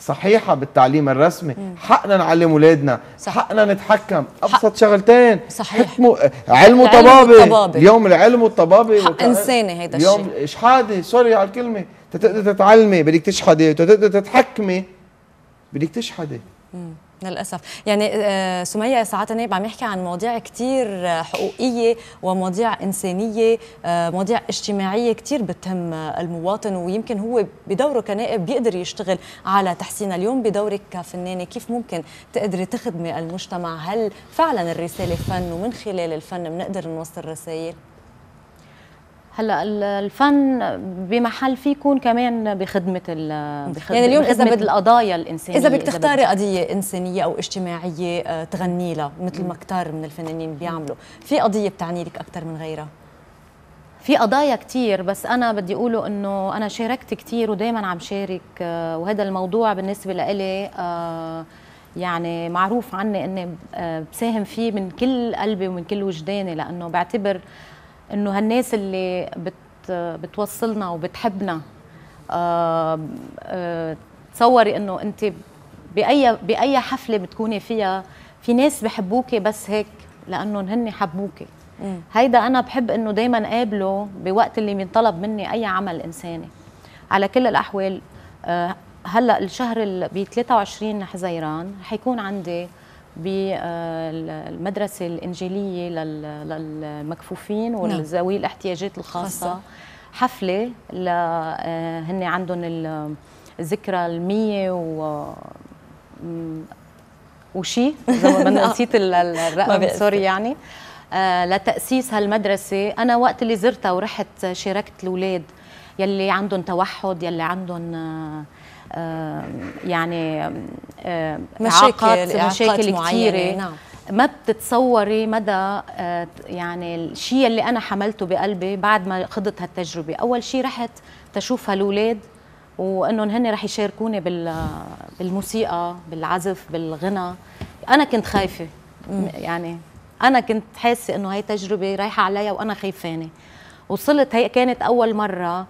صحيحة بالتعليم الرسمي مم. حقنا نعلم اولادنا حقنا نتحكم أبسط حق. شغلتين صحيح حكمو... علم وطبابة اليوم العلم والطبابة حق وت... إنساني هيدا الشيء اليوم شحادة سوري على الكلمة تتقدر تتعلمي بدك تشحدي تتقدر تتحكمي بدك تشحدي للاسف يعني آه، سميه ساعات نايب عم يحكي عن مواضيع كثير آه، حقوقيه ومواضيع انسانيه آه، مواضيع اجتماعيه كثير بتهم المواطن ويمكن هو بدوره كنائب بيقدر يشتغل على تحسينها اليوم بدورك كفنانه كيف ممكن تقدري تخدمي المجتمع هل فعلا الرساله فن ومن خلال الفن بنقدر نوصل رسائل هلا الفن بمحل فيه يكون كمان بخدمه ال يعني بخدمه يعني اليوم اذا بد... القضايا الانسانيه اذا بدك تختاري قضيه انسانيه او اجتماعيه آه، تغني لها مثل ما كثار من الفنانين بيعملوا في قضيه بتعني لك اكثر من غيرها في قضايا كثير بس انا بدي اقوله انه انا شاركت كثير ودائما عم شارك آه، وهذا الموضوع بالنسبه لإلي آه، يعني معروف عني اني بساهم فيه من كل قلبي ومن كل وجداني لانه بعتبر انه هالناس اللي بت بتوصلنا وبتحبنا أه أه تصوري انه انت باي باي حفله بتكوني فيها في ناس بحبوكي بس هيك لانهم هن حبوكي هيدا انا بحب انه دائما قابله بوقت اللي بينطلب مني اي عمل انساني على كل الاحوال أه هلا الشهر ب 23 حزيران حيكون عندي بالمدرسة الإنجيلية للمكفوفين نعم. وذوي الاحتياجات الخاصة حفلة هن عندهم الذكرى المية و وشي اذا ما آه. نسيت الرقم سوري يعني آه لتاسيس هالمدرسه انا وقت اللي زرتها ورحت شاركت الاولاد يلي عندهم توحد يلي عندهم آه يعني مشاكل مشاكل كثيره نعم. ما بتتصوري مدى آه، يعني الشيء اللي انا حملته بقلبي بعد ما خضت هالتجربه اول شيء رحت تشوف هالولاد وانهم هن رح يشاركوني بالموسيقى بالعزف بالغنى انا كنت خايفه يعني انا كنت حاسه انه هي تجربه رايحه عليا وانا خايفانه وصلت هي كانت اول مره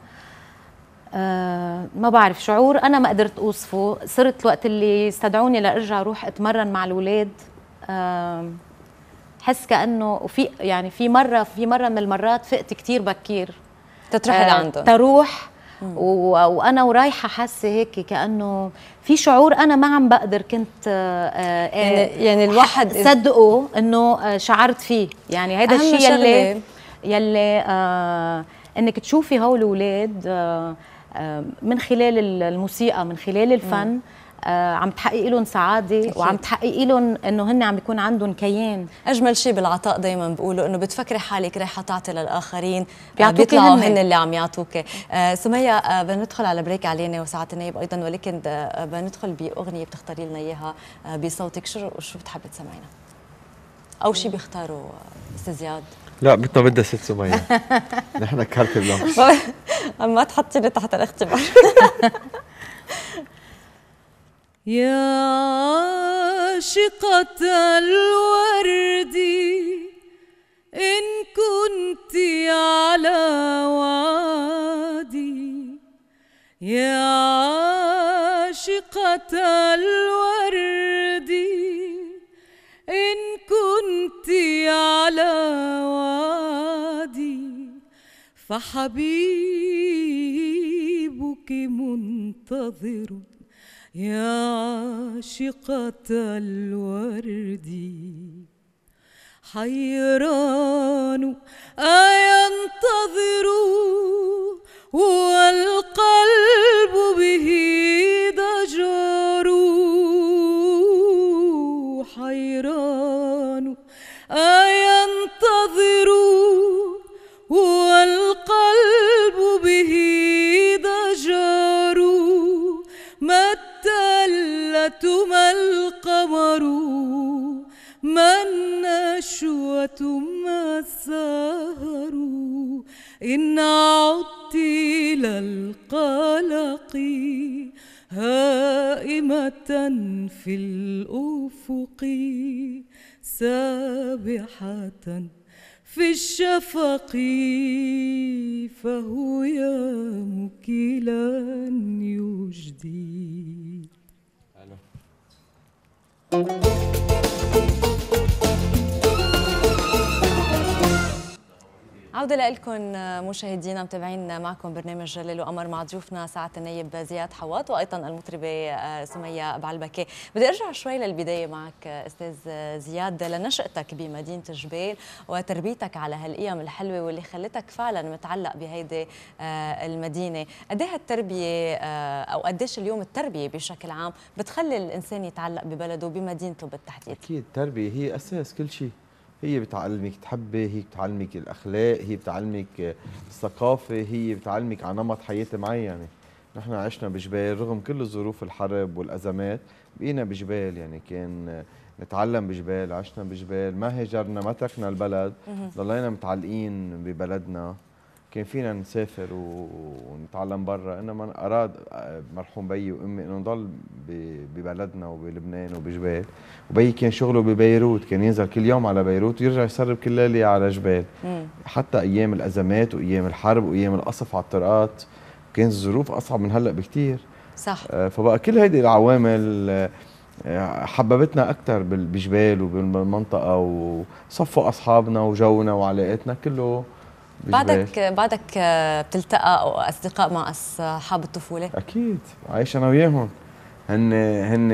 ما بعرف شعور انا ما قدرت اوصفه صرت الوقت اللي استدعوني لارجع اروح اتمرن مع الاولاد حس كانه وفي يعني في مره في مره من المرات فقت كثير بكير تترحل أه تروح وانا ورايحه حاسه هيك كانه في شعور انا ما عم بقدر كنت آه، آه، يعني يعني الواحد صدقه انه آه، شعرت فيه يعني هذا الشيء يلي يلي آه انك تشوفي هول الاولاد آه آه، من خلال الموسيقى من خلال الفن آه، عم تحقق لهم سعاده أكيد. وعم تحقق لهم انه هن عم يكون عندهم كيان اجمل شيء بالعطاء دائما بيقولوا انه بتفكري حالك رايحه تعطي للاخرين آه، بيطلعوا هن اللي عم يعطوك آه سميه آه بندخل على بريك علينا وساعات النايب ايضا ولكن آه بندخل باغنيه بتختاري لنا اياها بصوتك شو شو بتحبي تسمعينا او شيء بيختاروا استاذ زياد لا بنتنا بدها ست سمية نحن كارت بلوك ما تحطيني تحت الاختبار يا عاشقة الورد إن كنت على وعدي يا عاشقة الورد وادي على وادي فحبيبك منتظر يا عاشقة الورد حيران أينتظر والقلب به ضجر حيران أينتظر والقلب به ضجر ما التلة ما القمر ما النشوة ما السهر إن عدت إلى القلق هائمة في الأفق سابحة في الشفق فهو يامك لن يجدي Thank you. عودة لكم مشاهدينا متابعين معكم برنامج ليل وقمر مع ضيوفنا سعادة النايب زياد حواط وأيضا المطربة سمية بعلبكي بدي أرجع شوي للبداية معك أستاذ زياد لنشأتك بمدينة جبيل وتربيتك على هالقيم الحلوة واللي خلتك فعلا متعلق بهيدي آه، المدينة قد إيه هالتربية آه، أو قديش اليوم التربية بشكل عام بتخلي الإنسان يتعلق ببلده بمدينته بالتحديد أكيد التربية هي أساس كل شيء هي بتعلمك تحبي هي بتعلمك الاخلاق هي بتعلمك الثقافه هي بتعلمك على نمط حياه معين يعني. نحن عشنا بجبال رغم كل ظروف الحرب والازمات بقينا بجبال يعني كان نتعلم بجبال عشنا بجبال ما هاجرنا ما تركنا البلد ضلينا متعلقين ببلدنا كان فينا نسافر ونتعلم برا انما اراد مرحوم بيي وامي انه نضل ببلدنا وبلبنان وبجبال وبيي كان شغله ببيروت كان ينزل كل يوم على بيروت ويرجع يسرب كل ليله على جبال مم. حتى ايام الازمات وايام الحرب وايام القصف على الطرقات كانت الظروف اصعب من هلا بكثير صح آه، فبقى كل هيدي العوامل آه، حببتنا اكثر بجبال وبالمنطقه وصفوا اصحابنا وجونا وعلاقاتنا كله بعدك بعدك آه، بتلتقى اصدقاء مع اصحاب الطفوله اكيد عايش انا وياهم هن هن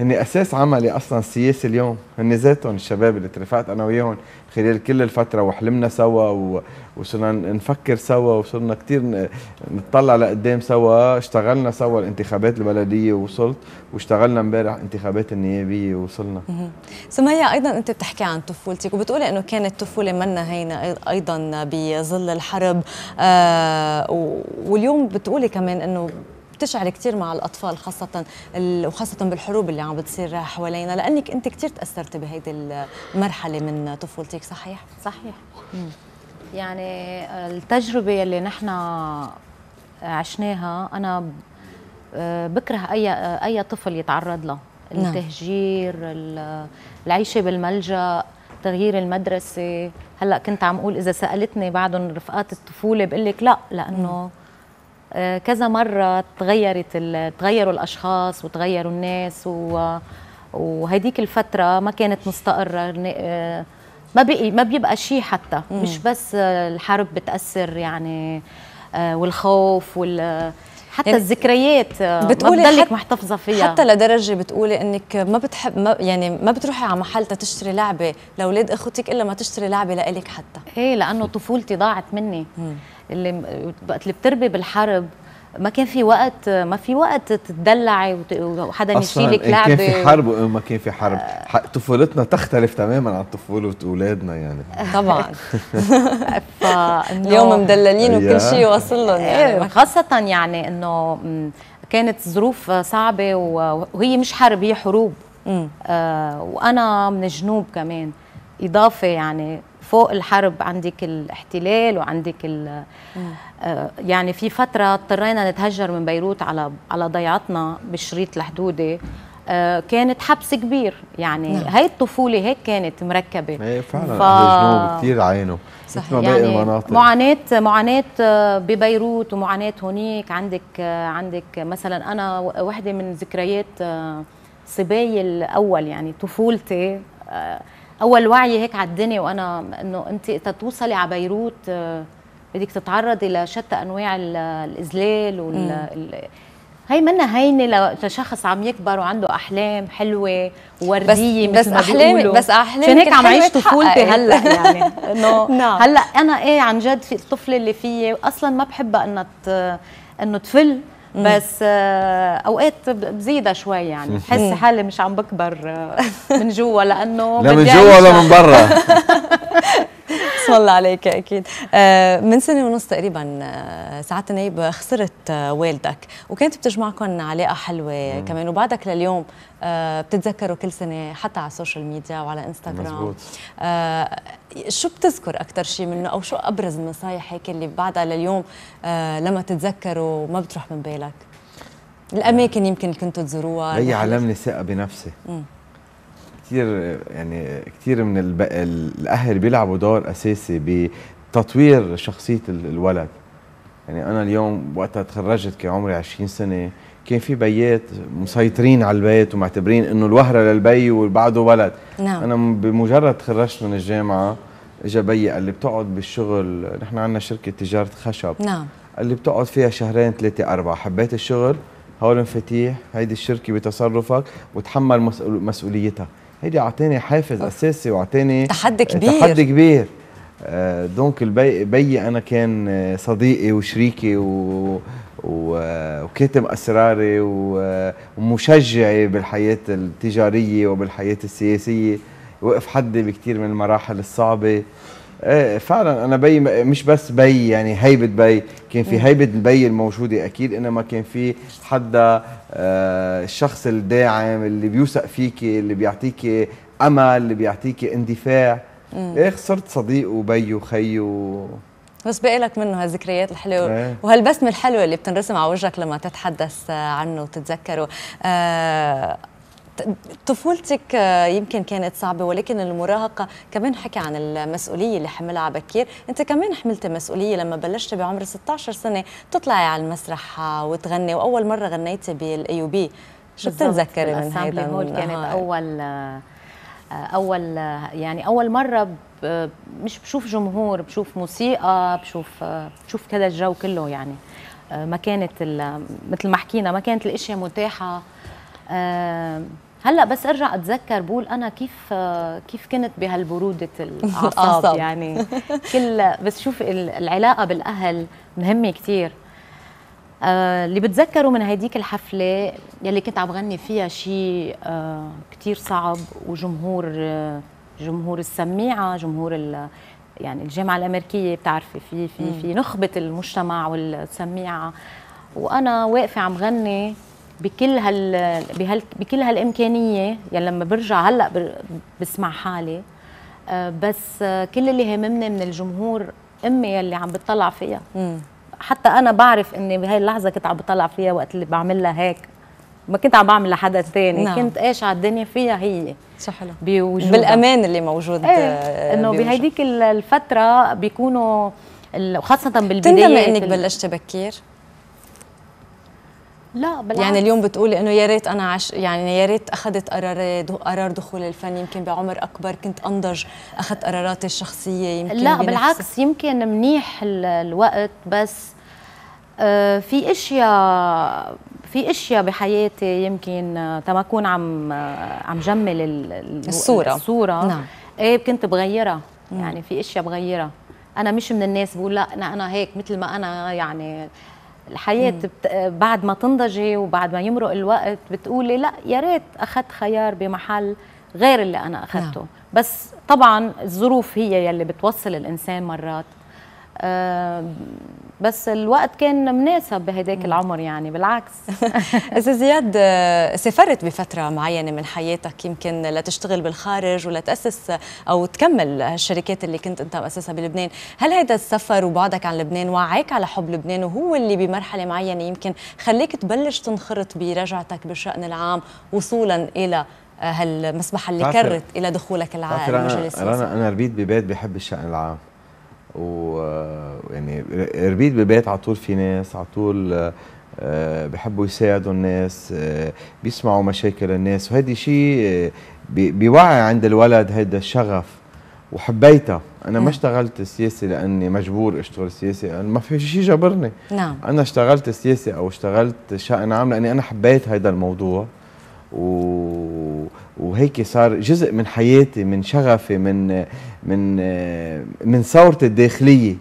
هن اساس عملي اصلا السياسي اليوم هن ذاتهم الشباب اللي ترفعت انا وياهم خلال كل الفتره وحلمنا سوا وصرنا نفكر سوا وصرنا كثير نطلع لقدام سوا اشتغلنا سوا الانتخابات البلديه وصلت واشتغلنا امبارح انتخابات النيابيه وصلنا سمية ايضا انت بتحكي عن طفولتك وبتقولي انه كانت طفوله منا هينه ايضا بظل الحرب آه واليوم بتقولي كمان انه بتشعر كثير مع الاطفال خاصه وخاصه بالحروب اللي عم بتصير حوالينا لانك انت كثير تاثرتي بهيدي المرحله من طفولتك صحيح صحيح يعني التجربه اللي نحن عشناها انا بكره اي اي طفل يتعرض له نعم. التهجير العيشه بالملجا تغيير المدرسه هلا كنت عم اقول اذا سالتني بعدهم رفقات الطفوله بقول لك لا لانه آه، كذا مره تغيرت تغيروا الاشخاص وتغيروا الناس و وهديك الفتره ما كانت مستقره آه، ما بقي ما بيبقى شيء حتى مش بس الحرب بتاثر يعني آه، والخوف وال حتى يعني الذكريات آه، بتقولي بتضلك محتفظه فيها حتى لدرجه بتقولي انك ما بتحب ما يعني ما بتروحي على محل تشتري لعبه لاولاد اخوتك الا ما تشتري لعبه لإلك حتى ايه لانه طفولتي ضاعت مني مم. اللي وقت اللي بتربي بالحرب ما كان في وقت ما في وقت تتدلعي وحدا يشيلك لعبه كان في حرب وما آه، كان في حرب طفولتنا تختلف تماما عن طفوله اولادنا يعني طبعا اليوم مدللين وكل شيء واصل لهم إيه، يعني خاصه يعني انه كانت ظروف صعبه وهي مش حرب هي حروب آه وانا من الجنوب كمان اضافه يعني فوق الحرب عندك الاحتلال وعندك ال آه، يعني في فتره اضطرينا نتهجر من بيروت على على ضيعتنا بالشريط الحدودي آه، كانت حبس كبير يعني نعم. هي الطفوله هيك كانت مركبه ايه فعلا ف... كثير عينه صح يعني المناطق. معاناه معاناه آه، ببيروت ومعاناه هونيك عندك عندك مثلا انا وحده من ذكريات صباي الاول يعني طفولتي اول وعي هيك على الدنيا وانا انه انت توصلي على بيروت آه، بدك تتعرضي لشتى انواع الاذلال وال هي منا هينه لشخص عم يكبر وعنده احلام حلوه ورديه بس بس احلام بس احلام عشان هيك عم عيش طفولتي هلا يعني انه نعم. هلا انا ايه عن جد في الطفله اللي فيي اصلا ما بحبها انها انه تفل بس آه، اوقات بزيدها شوي يعني بحس حالي مش عم بكبر آه، من جوا لانه لا من جوا ولا من برا الله عليك اكيد آه، من سنه ونص تقريبا سعاده نايب خسرت والدك وكانت بتجمعكم علاقه حلوه كمان وبعدك لليوم آه، بتتذكره كل سنه حتى على السوشيال ميديا وعلى انستغرام مزبوط. آه، شو بتذكر اكثر شيء منه او شو ابرز النصائح هيك اللي بعدها لليوم آه، لما تتذكره ما بتروح من بالك الاماكن يمكن كنتوا تزوروها هي علمني ثقه بنفسي كثير يعني كثير من الاهل بيلعبوا دور اساسي بتطوير شخصيه الولد يعني انا اليوم وقتها تخرجت كعمري 20 سنه كان في بيات مسيطرين على البيت ومعتبرين انه الوهره للبي وبعده ولد نعم. انا بمجرد خرجت من الجامعه اجى بيي قال لي بتقعد بالشغل نحن عندنا شركه تجاره خشب نعم قال لي بتقعد فيها شهرين ثلاثه اربعه حبيت الشغل هول مفاتيح هيدي الشركه بتصرفك وتحمل مسؤوليتها هيدي اعطاني حافز أوه. اساسي واعطاني آه، تحدي كبير تحدي كبير آه، دونك البي بي انا كان آه، صديقي وشريكي و وكاتم اسراري ومشجعي بالحياه التجاريه وبالحياه السياسيه وقف حدي بكثير من المراحل الصعبه ايه فعلا انا بي مش بس بي يعني هيبه بي كان في هيبه البي الموجوده اكيد انما كان في حدا آه الشخص الداعم اللي بيوثق فيك اللي بيعطيك امل اللي بيعطيك اندفاع ايه صرت صديق وبي وخي و... بس باقي لك منه هالذكريات الحلوه ايه. وهالبسمه الحلوه اللي بتنرسم على وجهك لما تتحدث عنه وتتذكره آه، طفولتك آه، يمكن كانت صعبه ولكن المراهقه كمان حكي عن المسؤوليه اللي حملها على بكير انت كمان حملتي مسؤوليه لما بلشتي بعمر 16 سنه تطلعي على المسرح وتغني واول مره غنيتي بالايوبي شو بتتذكري من هيدا كانت آه. اول اول يعني اول مره مش بشوف جمهور بشوف موسيقى بشوف بشوف كذا الجو كله يعني آه، ما كانت مثل ما حكينا ما كانت الاشياء متاحه آه، هلا بس ارجع اتذكر بقول انا كيف كيف كنت بهالبروده الاعصاب يعني كل بس شوف العلاقه بالاهل مهمه كثير آه اللي بتذكره من هيديك الحفلة يلي كنت عم غني فيها شيء آه كتير صعب وجمهور آه جمهور السميعه جمهور يعني الجامعه الامريكيه بتعرفي في في في نخبه المجتمع والسميعه وانا واقفه عم غني بكل هال بكل هالامكانيه يعني لما برجع هلا بسمع حالي آه، بس كل اللي هاممني من الجمهور امي اللي عم بتطلع فيها حتى انا بعرف اني بهاي اللحظه كنت عم بطلع فيها وقت اللي بعملها هيك ما كنت عم بعمل لحدا تاني نعم. كنت ايش على الدنيا فيها هي صح بوجود بالامان اللي موجود ايه. آه، انه بهيديك الفتره بيكونوا وخاصه بالبدايه تندمي انك بلشتي بكير؟ لا بالعكس يعني اليوم بتقولي انه يا ريت انا عش يعني يا ريت اخذت قرار قرار دخول الفن يمكن بعمر اكبر كنت انضج اخذت قراراتي الشخصيه يمكن لا بنفسي. بالعكس يمكن منيح الوقت بس آه، في اشياء في اشياء بحياتي يمكن تما آه، اكون عم آه، عم جمل الصوره الصوره نعم ايه كنت بغيرها يعني في اشياء بغيرها انا مش من الناس بقول لا انا هيك مثل ما انا يعني الحياه بت... بعد ما تنضجي وبعد ما يمرق الوقت بتقولي لا يا ريت اخذت خيار بمحل غير اللي انا اخذته نعم. بس طبعا الظروف هي يلي بتوصل الانسان مرات أه بس الوقت كان مناسب بهداك العمر يعني بالعكس استاذ زياد سافرت بفتره معينه من حياتك يمكن لتشتغل بالخارج ولتاسس او تكمل الشركات اللي كنت انت مؤسسها بلبنان هل هذا السفر وبعدك عن لبنان وعاك على حب لبنان وهو اللي بمرحله معينه يمكن خليك تبلش تنخرط برجعتك بالشان العام وصولا الى هالمسبحه اللي كرت الى دخولك العام أنا, انا ربيت ببيت بحب الشان العام ويعني آه، ربيت ببيت على طول في ناس على طول آه، آه، بحبوا يساعدوا الناس بيسمعوا مشاكل الناس وهيدي شيء بيوعي عند الولد هيدا الشغف وحبيتها انا ما اشتغلت سياسي لاني مجبور اشتغل سياسي ما في شيء جبرني نعم انا اشتغلت سياسي او اشتغلت شأن عام لاني انا حبيت هيدا الموضوع و... وهيك صار جزء من حياتي من شغفي من من من ثورتي الداخليه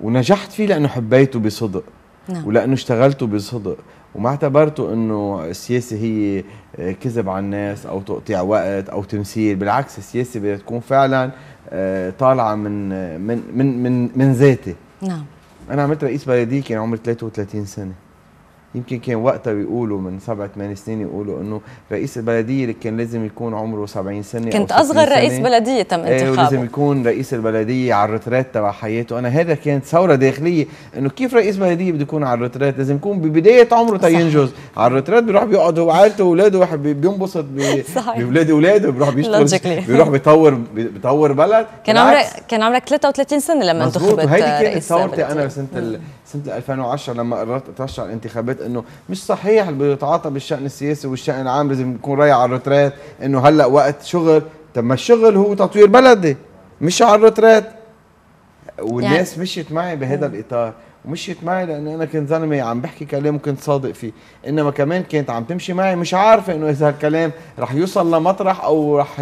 ونجحت فيه لانه حبيته بصدق نعم. ولانه اشتغلته بصدق وما اعتبرته انه السياسه هي كذب على الناس او تقطيع وقت او تمثيل بالعكس السياسه بدها تكون فعلا آه، طالعه من من من من, من ذاتي نعم انا عملت رئيس بلديه كان عمري 33 سنه يمكن كان وقتها بيقولوا من سبع ثمان سنين يقولوا انه رئيس البلديه اللي كان لازم يكون عمره 70 سنه كنت أو اصغر سنة. رئيس بلديه تم إيه، انتخابه ولازم يكون رئيس البلديه على الرترات تبع حياته انا هذا كانت ثوره داخليه انه كيف رئيس بلديه بده يكون على الرترات لازم يكون ببدايه عمره تينجز على الرترات بيروح بيقعد هو وعائلته واولاده بينبسط باولاد اولاده بيروح بيشتغل بيروح بيطور بيطور بلد كان عمرك كان عمرك 33 سنه لما انتخبت هيدي كانت ثورتي انا سنه سنه 2010 لما قررت اترشح على الانتخابات انه مش صحيح اللي بيتعاطى بالشان السياسي والشان العام لازم يكون رايح على الروترات انه هلا وقت شغل طب ما الشغل هو تطوير بلدي مش على الروترات والناس يعني. مشيت معي بهذا الاطار ومشيت معي لانه انا كنت زلمه عم بحكي كلام كنت صادق فيه انما كمان كانت عم تمشي معي مش عارفه انه اذا هالكلام رح يوصل لمطرح او رح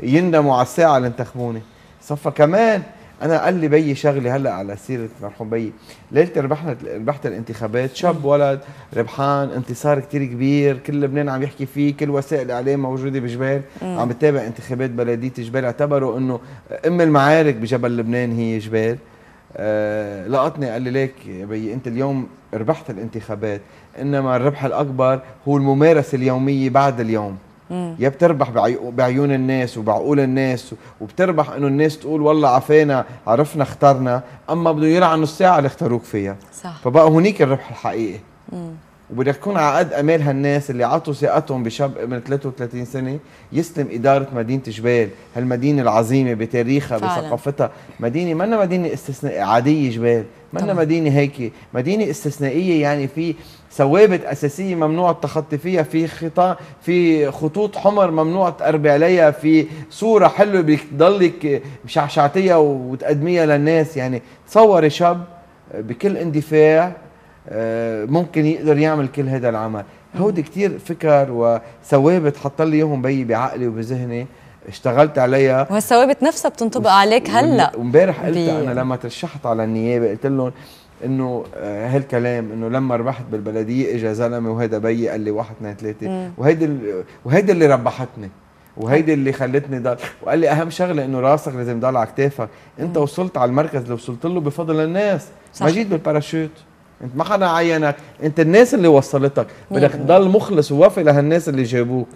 يندموا على الساعه اللي انتخبوني صفى كمان انا قال لي بيي شغله هلا على سيره مرحوم بيي ليله ربحنا ربحت الانتخابات شاب ولد ربحان انتصار كتير كبير كل لبنان عم يحكي فيه كل وسائل الاعلام موجوده بجبال عم بتابع انتخابات بلديه جبال اعتبروا انه ام المعارك بجبل لبنان هي جبال آه لقطني قال لي ليك بيي انت اليوم ربحت الانتخابات انما الربح الاكبر هو الممارسه اليوميه بعد اليوم يا بتربح بعيون الناس وبعقول الناس وبتربح انه الناس تقول والله عفينا عرفنا اخترنا اما بده يلعنوا الساعه اللي اختاروك فيها صح. فبقى هونيك الربح الحقيقي وبدك تكون على قد امال هالناس اللي عطوا ثقتهم بشاب من 33 سنه يسلم اداره مدينه جبال، هالمدينه العظيمه بتاريخها بثقافتها، مدينه ما مدينه استثنائيه عاديه جبال، ما مدينه هيك، مدينه استثنائيه يعني في ثوابت اساسيه ممنوع التخطي فيها في خطا في خطوط حمر ممنوع تقربي عليها في صوره حلوه بتضلك مشعشعتيها وتقدميها للناس يعني تصوري شاب بكل اندفاع آه، ممكن يقدر يعمل كل هذا العمل هودي كتير فكر وثوابت حط لي اياهم بي بعقلي وبذهني اشتغلت عليها وهالثوابت نفسها بتنطبق عليك هلا امبارح قلت انا لما ترشحت على النيابه قلت لهم انه آه، هالكلام انه لما ربحت بالبلديه اجى زلمه وهيدا بيي قال لي واحد اثنين ثلاثه وهيدي وهيدي اللي ربحتني وهيدي اللي خلتني ضل وقال لي اهم شغله انه راسك لازم يضل على كتافك انت وصلت على المركز اللي وصلت له بفضل الناس صح. ما جيت بالباراشوت انت ما حدا عينك انت الناس اللي وصلتك بدك تضل مخلص ووفي لهالناس اللي جابوك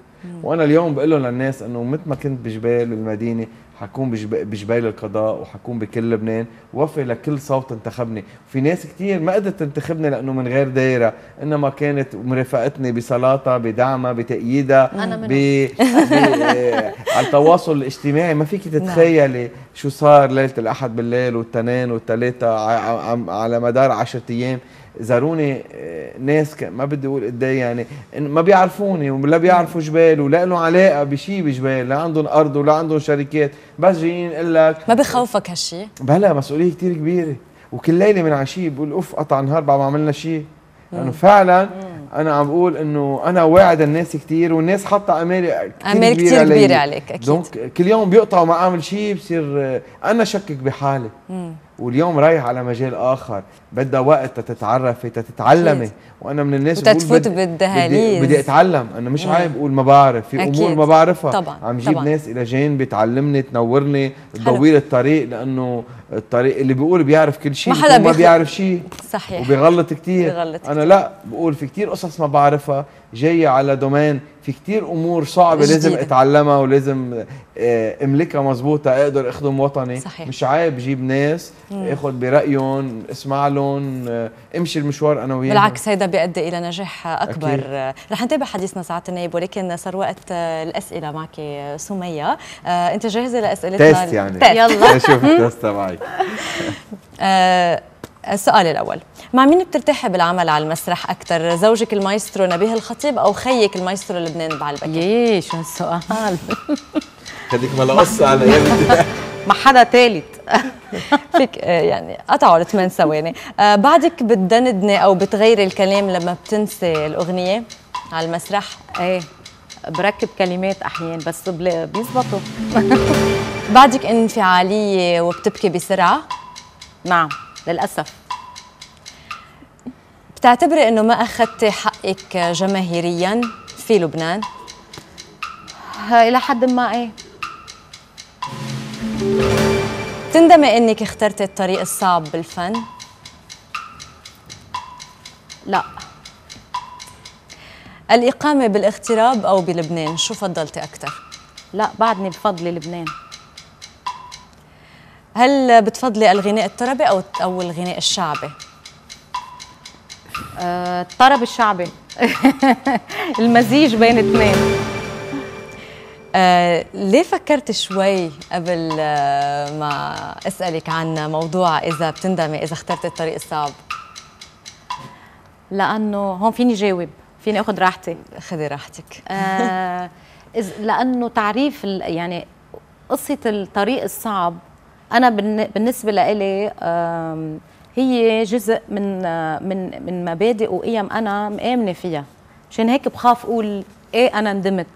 وانا اليوم بقول لهم للناس انه مثل ما كنت بجبال المدينه حكون بجبيل القضاء وحكون بكل لبنان وفي لكل صوت انتخبني في ناس كتير ما قدرت تنتخبني لانه من غير دايره انما كانت مرافقتني بصلاتها بدعمها بتأييدها أنا ب... ب... على التواصل الاجتماعي ما فيك نعم. تتخيلي شو صار ليله الاحد بالليل والتنين والتلاته على مدار 10 ايام زاروني آه، ناس ما بدي اقول قد إيه يعني ما بيعرفوني ولا بيعرفوا جبال ولا لهم علاقه بشيء بجبال لا عندهم ارض ولا عندهم شركات بس جايين اقول لك ما بخوفك هالشيء؟ بلا مسؤوليه كثير كبيره وكل ليله من عشيه بقول اوف قطع نهار بعد ما عملنا شيء لانه يعني فعلا انا عم بقول انه انا واعد الناس كثير والناس حاطه امال امال كثير كبيره عليك اكيد دونك كل يوم بيقطعوا ما اعمل شيء بصير آه، انا شكك بحالي مم. واليوم رايح على مجال اخر بدها وقت تتعرفي تتعلمي وانا من الناس اللي بالدهاليز بدي, بدي اتعلم انا مش عايب نعم. اقول ما بعرف في امور ما بعرفها طبعا عم جيب طبعاً. ناس الى جانبي تعلمني تنورني تضوي الطريق لانه الطريق اللي بيقول بيعرف كل شيء ما حدا ما بيعرف شيء صحيح وبيغلط كثير انا لا بقول في كثير قصص ما بعرفها جايه على دومين في كثير امور صعبه جديد. لازم اتعلمها ولازم آه، املكها مزبوطة اقدر اخدم وطني صحيح. مش عيب جيب ناس اخذ برايهم اسمع لهم آه، امشي المشوار انا وياهم بالعكس هيدا بيؤدي الى نجاح اكبر أكيد. آه، رح نتابع حديثنا ساعات النايب ولكن صار وقت الاسئله معك سميه انت جاهزه لاسئلتنا تيست يعني تيست. يلا شوف التيست تبعي آه السؤال الأول مع مين بترتاحي بالعمل على المسرح أكثر زوجك المايسترو نبيه الخطيب أو خيك المايسترو لبنان بعلبك ييه شو السؤال هذيك ما قصة على ما حدا ثالث فيك آه، يعني قطعوا الثمان ثواني آه، بعدك بتدندني أو بتغيري الكلام لما بتنسي الأغنية على المسرح ايه بركب كلمات احيان بس بيزبطوا بعدك انفعاليه وبتبكي بسرعه نعم للاسف بتعتبري انه ما اخذتي حقك جماهيريا في لبنان الى حد ما ايه بتندمي انك اخترتي الطريق الصعب بالفن لا الإقامة بالاغتراب أو بلبنان شو فضلتي أكثر؟ لا بعدني بفضل لبنان هل بتفضلي الغناء الطربي أو أو الغناء الشعبي؟ آه، الطرب الشعبي المزيج بين اثنين آه، ليه فكرت شوي قبل آه، ما اسالك عن موضوع اذا بتندمي اذا اخترت الطريق الصعب؟ لانه هون فيني جاوب فيني اخذ راحتي خذي راحتك آه لانه تعريف يعني قصه الطريق الصعب انا بالنسبه لإلي هي جزء من من من مبادئ وقيم انا مآمنه فيها مشان هيك بخاف اقول ايه انا ندمت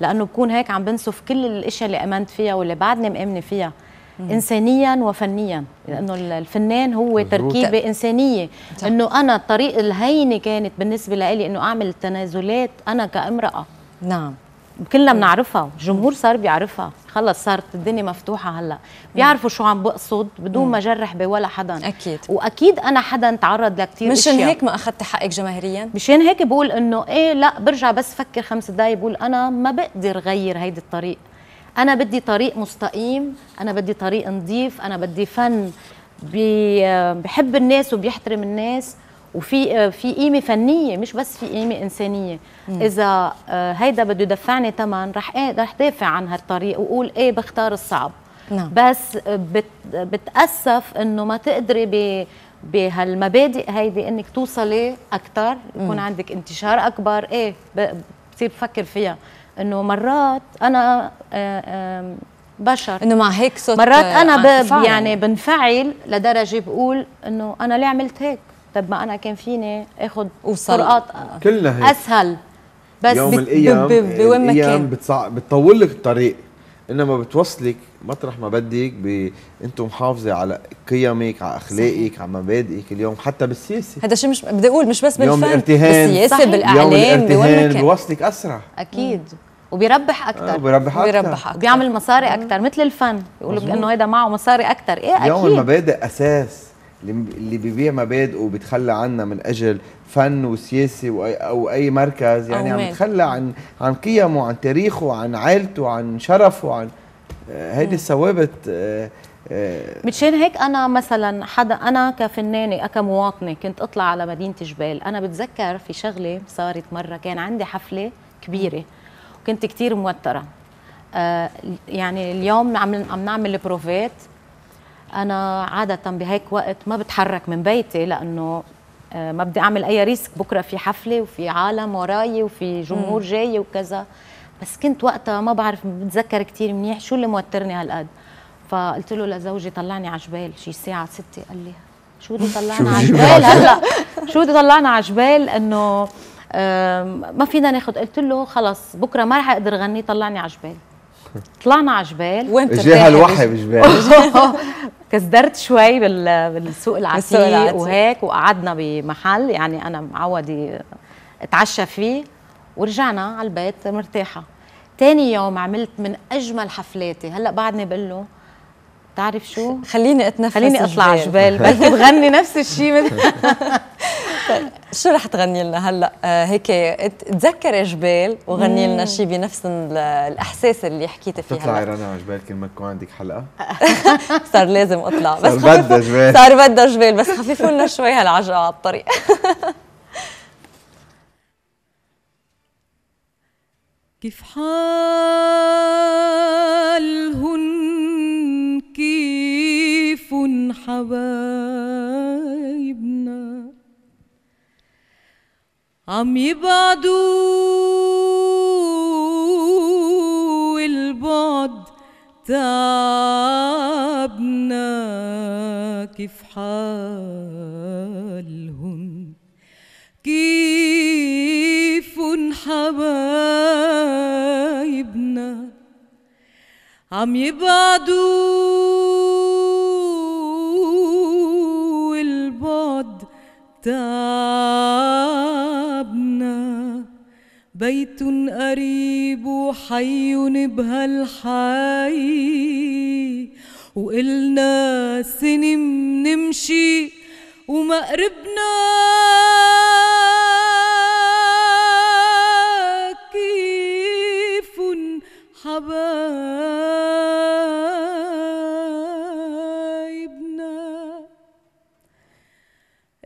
لانه بكون هيك عم بنسف كل الاشياء اللي امنت فيها واللي بعدني مآمنه فيها انسانيا وفنيا لانه الفنان هو تركيبه انسانيه انه انا الطريق الهينه كانت بالنسبه لي انه اعمل تنازلات انا كامراه نعم كلنا نعم. بنعرفها الجمهور صار بيعرفها خلص صارت الدنيا مفتوحه هلا بيعرفوا شو عم بقصد بدون ما جرح بولا حدا اكيد واكيد انا حدا تعرض لكثير مشان هيك ما اخذت حقك جماهيريا مشان هيك بقول انه ايه لا برجع بس فكر خمس دقائق بقول انا ما بقدر غير هيدي الطريق انا بدي طريق مستقيم انا بدي طريق نظيف انا بدي فن بحب الناس وبيحترم الناس وفي في قيمه فنيه مش بس في قيمه انسانيه مم. اذا آه، هيدا بده يدفعني ثمن رح ايه رح دافع عن هالطريق واقول ايه بختار الصعب نعم. بس آه، بتاسف انه ما تقدري ب بهالمبادئ هيدي انك توصلي اكثر يكون عندك انتشار اكبر ايه بصير بفكر فيها انه مرات انا آه، بشر انه مع هيك صوت مرات انا يعني بنفعل لدرجه بقول انه انا ليه عملت هيك طب ما انا كان فيني اخذ طرقات كلها هيك. اسهل بس يوم الايام بوين ما كان بتطول لك الطريق انما بتوصلك مطرح ما بدك ب... انت محافظه على قيمك على اخلاقك على مبادئك اليوم حتى بالسياسه هذا الشيء مش بدي اقول مش بس بالفن بالسياسه بالاعلام يوم الارتهان يعني. بيوصلك اسرع اكيد مم. وبيربح اكثر آه بيربح اكثر بيربح اكثر وبيعمل مصاري اكثر مثل الفن بيقولوا انه هيدا معه مصاري اكثر ايه اكيد يوم المبادئ اساس اللي بيبيع مبادئه وبيتخلى عنا من اجل فن وسياسي او اي مركز يعني عم يتخلى عن عن قيمه وعن تاريخه وعن عائلته وعن شرفه وعن آه، هيدي الثوابت آه، آه، مشان هيك انا مثلا حدا انا كفنانه كمواطنه كنت اطلع على مدينه جبال انا بتذكر في شغله صارت مره كان عندي حفله كبيره وكنت كثير موتره يعني اليوم عم عم نعمل بروفات انا عاده بهيك وقت ما بتحرك من بيتي لانه آه، ما بدي اعمل اي ريسك بكره في حفله وفي عالم وراي وفي جمهور جاي وكذا بس كنت وقتها ما بعرف بتذكر كثير منيح شو اللي موترني هالقد فقلت له لزوجي طلعني على جبال شي الساعه 6 قال لي شو بدي طلعنا على جبال هلا شو بدي طلعنا على جبال انه ما فينا ناخذ قلت له خلص بكره ما رح اقدر غني طلعني على جبال طلعنا على جبال وانت جاها الوحي بجبال كسدرت شوي بالسوق العتيق وهيك وقعدنا بمحل يعني انا معودي اتعشى فيه ورجعنا على البيت مرتاحه تاني يوم عملت من اجمل حفلاتي هلا بعدني بقول له بتعرف شو خليني اتنفس خليني اطلع جبال بلكي بغني نفس الشيء شو رح تغني لنا هلا آه، هيك تذكر جبال وغني لنا شيء بنفس الاحساس اللي حكيتي فيه تطلعي رنا جبال كل ما تكون عندك حلقه صار لازم اطلع بس صار بدها جبال صار بدها جبال بس خففوا لنا شوي هالعجقه على الطريق كيف حالهن كيف حبايبنا عم يبعدوا البعد تعبنا كيف حالهن كيف حبايبنا عم يبعدوا البعد تعبنا بيت قريب وحي بهالحي وقلنا سنم نمشي وما قربنا كيف حباب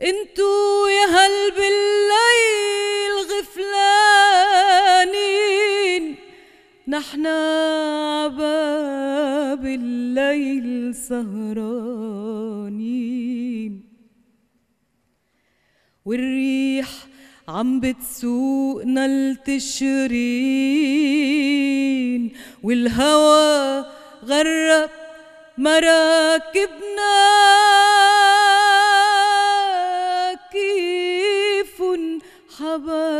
انتو يا هل بالليل غفلانين نحنا عباب الليل سهرانين والريح عم بتسوقنا لتشرين والهوى غرب مراكبنا حبايبنا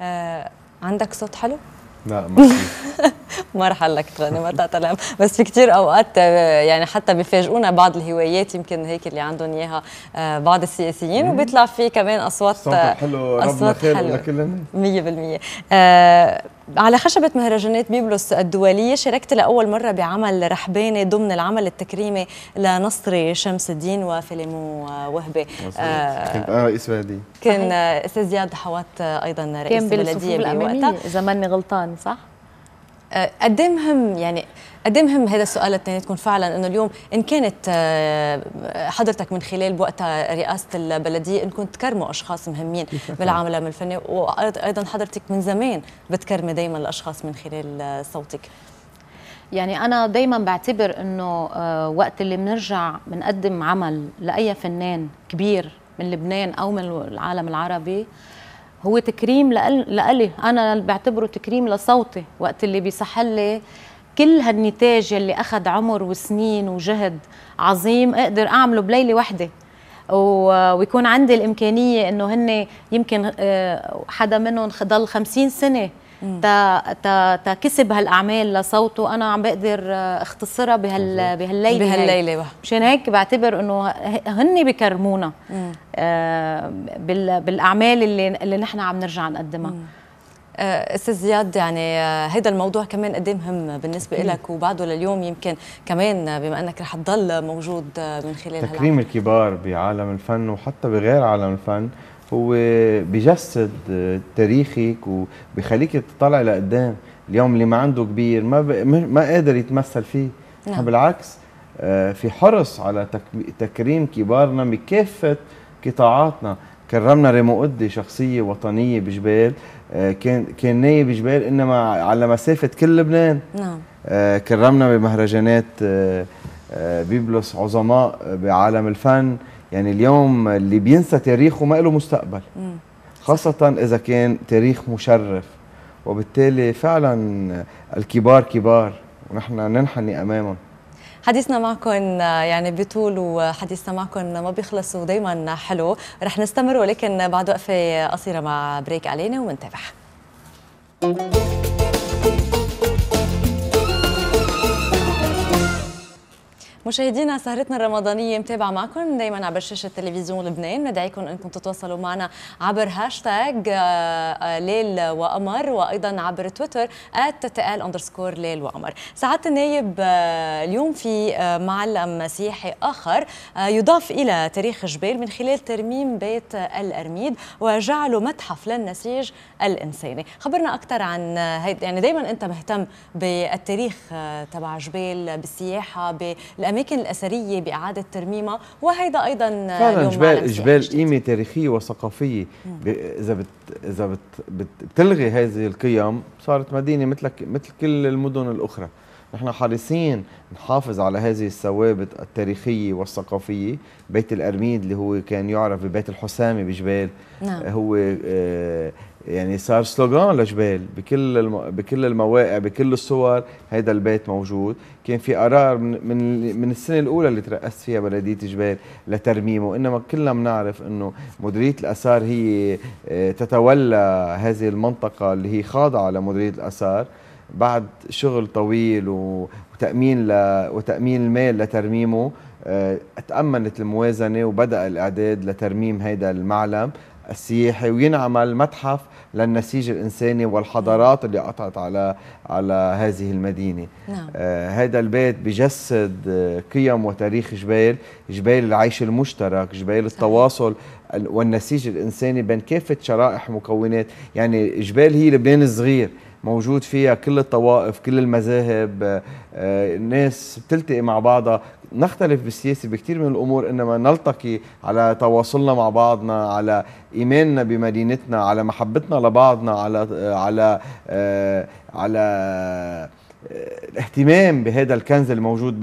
آه، عندك صوت حلو؟ لا ما ما اقول لك تغني ما تلعب بس في كثير اوقات آه، يعني حتى بيفاجئونا بعض الهوايات يمكن هيك اللي عندهم اياها آه، بعض السياسيين وبيطلع في كمان اصوات صوت آه، حلو ربنا خير لكلنا 100% على خشبة مهرجانات بيبلس الدولية شاركت لأول مرة بعمل رحباني ضمن العمل التكريمي لنصري شمس الدين وهبي مظبوط آه رئيس كان أستاذ زياد حوات أيضا رئيس البلديه بوقتها كان إذا ماني غلطان صح؟ آه، قد إيه مهم يعني قد إيه مهم هذا السؤال الثاني تكون فعلا انه اليوم ان كانت آه، حضرتك من خلال وقتها رئاسه البلديه انكم تكرموا اشخاص مهمين نعم. بالعالم الفني وايضا حضرتك من زمان بتكرمي دائما الاشخاص من خلال آه، صوتك يعني انا دايما بعتبر انه وقت اللي بنرجع بنقدم عمل لاي فنان كبير من لبنان او من العالم العربي هو تكريم لألي أنا بعتبره تكريم لصوتي وقت اللي بيصح لي كل هالنتاج اللي أخذ عمر وسنين وجهد عظيم أقدر أعمله بليلة واحدة ويكون عندي الإمكانية إنه هن يمكن آه، حدا منهم ضل خمسين سنة تا تا تكسب هالاعمال لصوته انا عم بقدر اختصرها بهال بهالليله بهالليله مشان هيك بعتبر انه هن بكرمونا آه بالاعمال اللي اللي نحن عم نرجع نقدمها آه، استاذ زياد يعني هذا آه، الموضوع كمان قد مهم بالنسبه لك وبعده لليوم يمكن كمان بما انك رح تضل موجود آه، من خلال تكريم الكبار بعالم الفن وحتى بغير عالم الفن هو بيجسد آه، تاريخك وبيخليك تطلع لقدام اليوم اللي ما عنده كبير ما ب... ما قادر يتمثل فيه نعم. نعم. بالعكس آه، في حرص على تكريم كبارنا بكافه قطاعاتنا كرمنا ريمو قدي شخصية وطنية بجبال آه، كان كان نايب بجبال انما على مسافة كل لبنان نعم كرمنا بمهرجانات بيبلس عظماء بعالم الفن يعني اليوم اللي بينسى تاريخه ما له مستقبل خاصة إذا كان تاريخ مشرف وبالتالي فعلا الكبار كبار ونحن ننحني أمامهم حديثنا معكم يعني بيطول وحديثنا معكم ما بيخلص ودائما حلو رح نستمر ولكن بعد وقفة قصيرة مع بريك علينا ونتابع مشاهدينا سهرتنا الرمضانية متابعة معكم دايما عبر شاشة تلفزيون لبنان ندعيكم أنكم تتواصلوا معنا عبر هاشتاج آه، آه، ليل وقمر وأيضا عبر تويتر @تقال أندرسكور ليل وقمر سعادة النايب آه، اليوم في معلم سياحي آخر يضاف إلى تاريخ جبال من خلال ترميم بيت الأرميد وجعله متحف للنسيج الإنساني خبرنا أكثر عن هيد يعني دايما أنت مهتم بالتاريخ تبع جبال بالسياحة بالأماكن الأماكن الأثرية بإعادة ترميمها وهيدا أيضا فعلا جبال جبال قيمة تاريخية وثقافية إذا بت إذا بت بتلغي هذه القيم صارت مدينة مثل مثل كل المدن الأخرى نحن حريصين نحافظ على هذه الثوابت التاريخية والثقافية بيت الأرميد اللي هو كان يعرف ببيت الحسامي بجبال نعم. هو آه، يعني صار سلوغان لجبال بكل الم... بكل المواقع بكل الصور هيدا البيت موجود كان في قرار من من, من السنه الاولى اللي ترأست فيها بلديه جبال لترميمه انما كلنا بنعرف انه مديريه الاثار هي آه، تتولى هذه المنطقه اللي هي خاضعه لمديريه الاثار بعد شغل طويل وتامين ل... وتامين المال لترميمه آه، تأمنت الموازنة وبدأ الإعداد لترميم هيدا المعلم السياحي وينعمل متحف للنسيج الانساني والحضارات اللي قطعت على على هذه المدينه نعم. آه هذا البيت بجسد آه، قيم وتاريخ جبال جبال العيش المشترك جبال التواصل والنسيج الانساني بين كافه شرائح مكونات يعني جبال هي لبنان الصغير موجود فيها كل الطوائف كل المذاهب آه، الناس آه، بتلتقي مع بعضها نختلف بالسياسه بكثير من الامور انما نلتقي على تواصلنا مع بعضنا على ايماننا بمدينتنا على محبتنا لبعضنا على على آه على آه، الاهتمام بهذا الكنز الموجود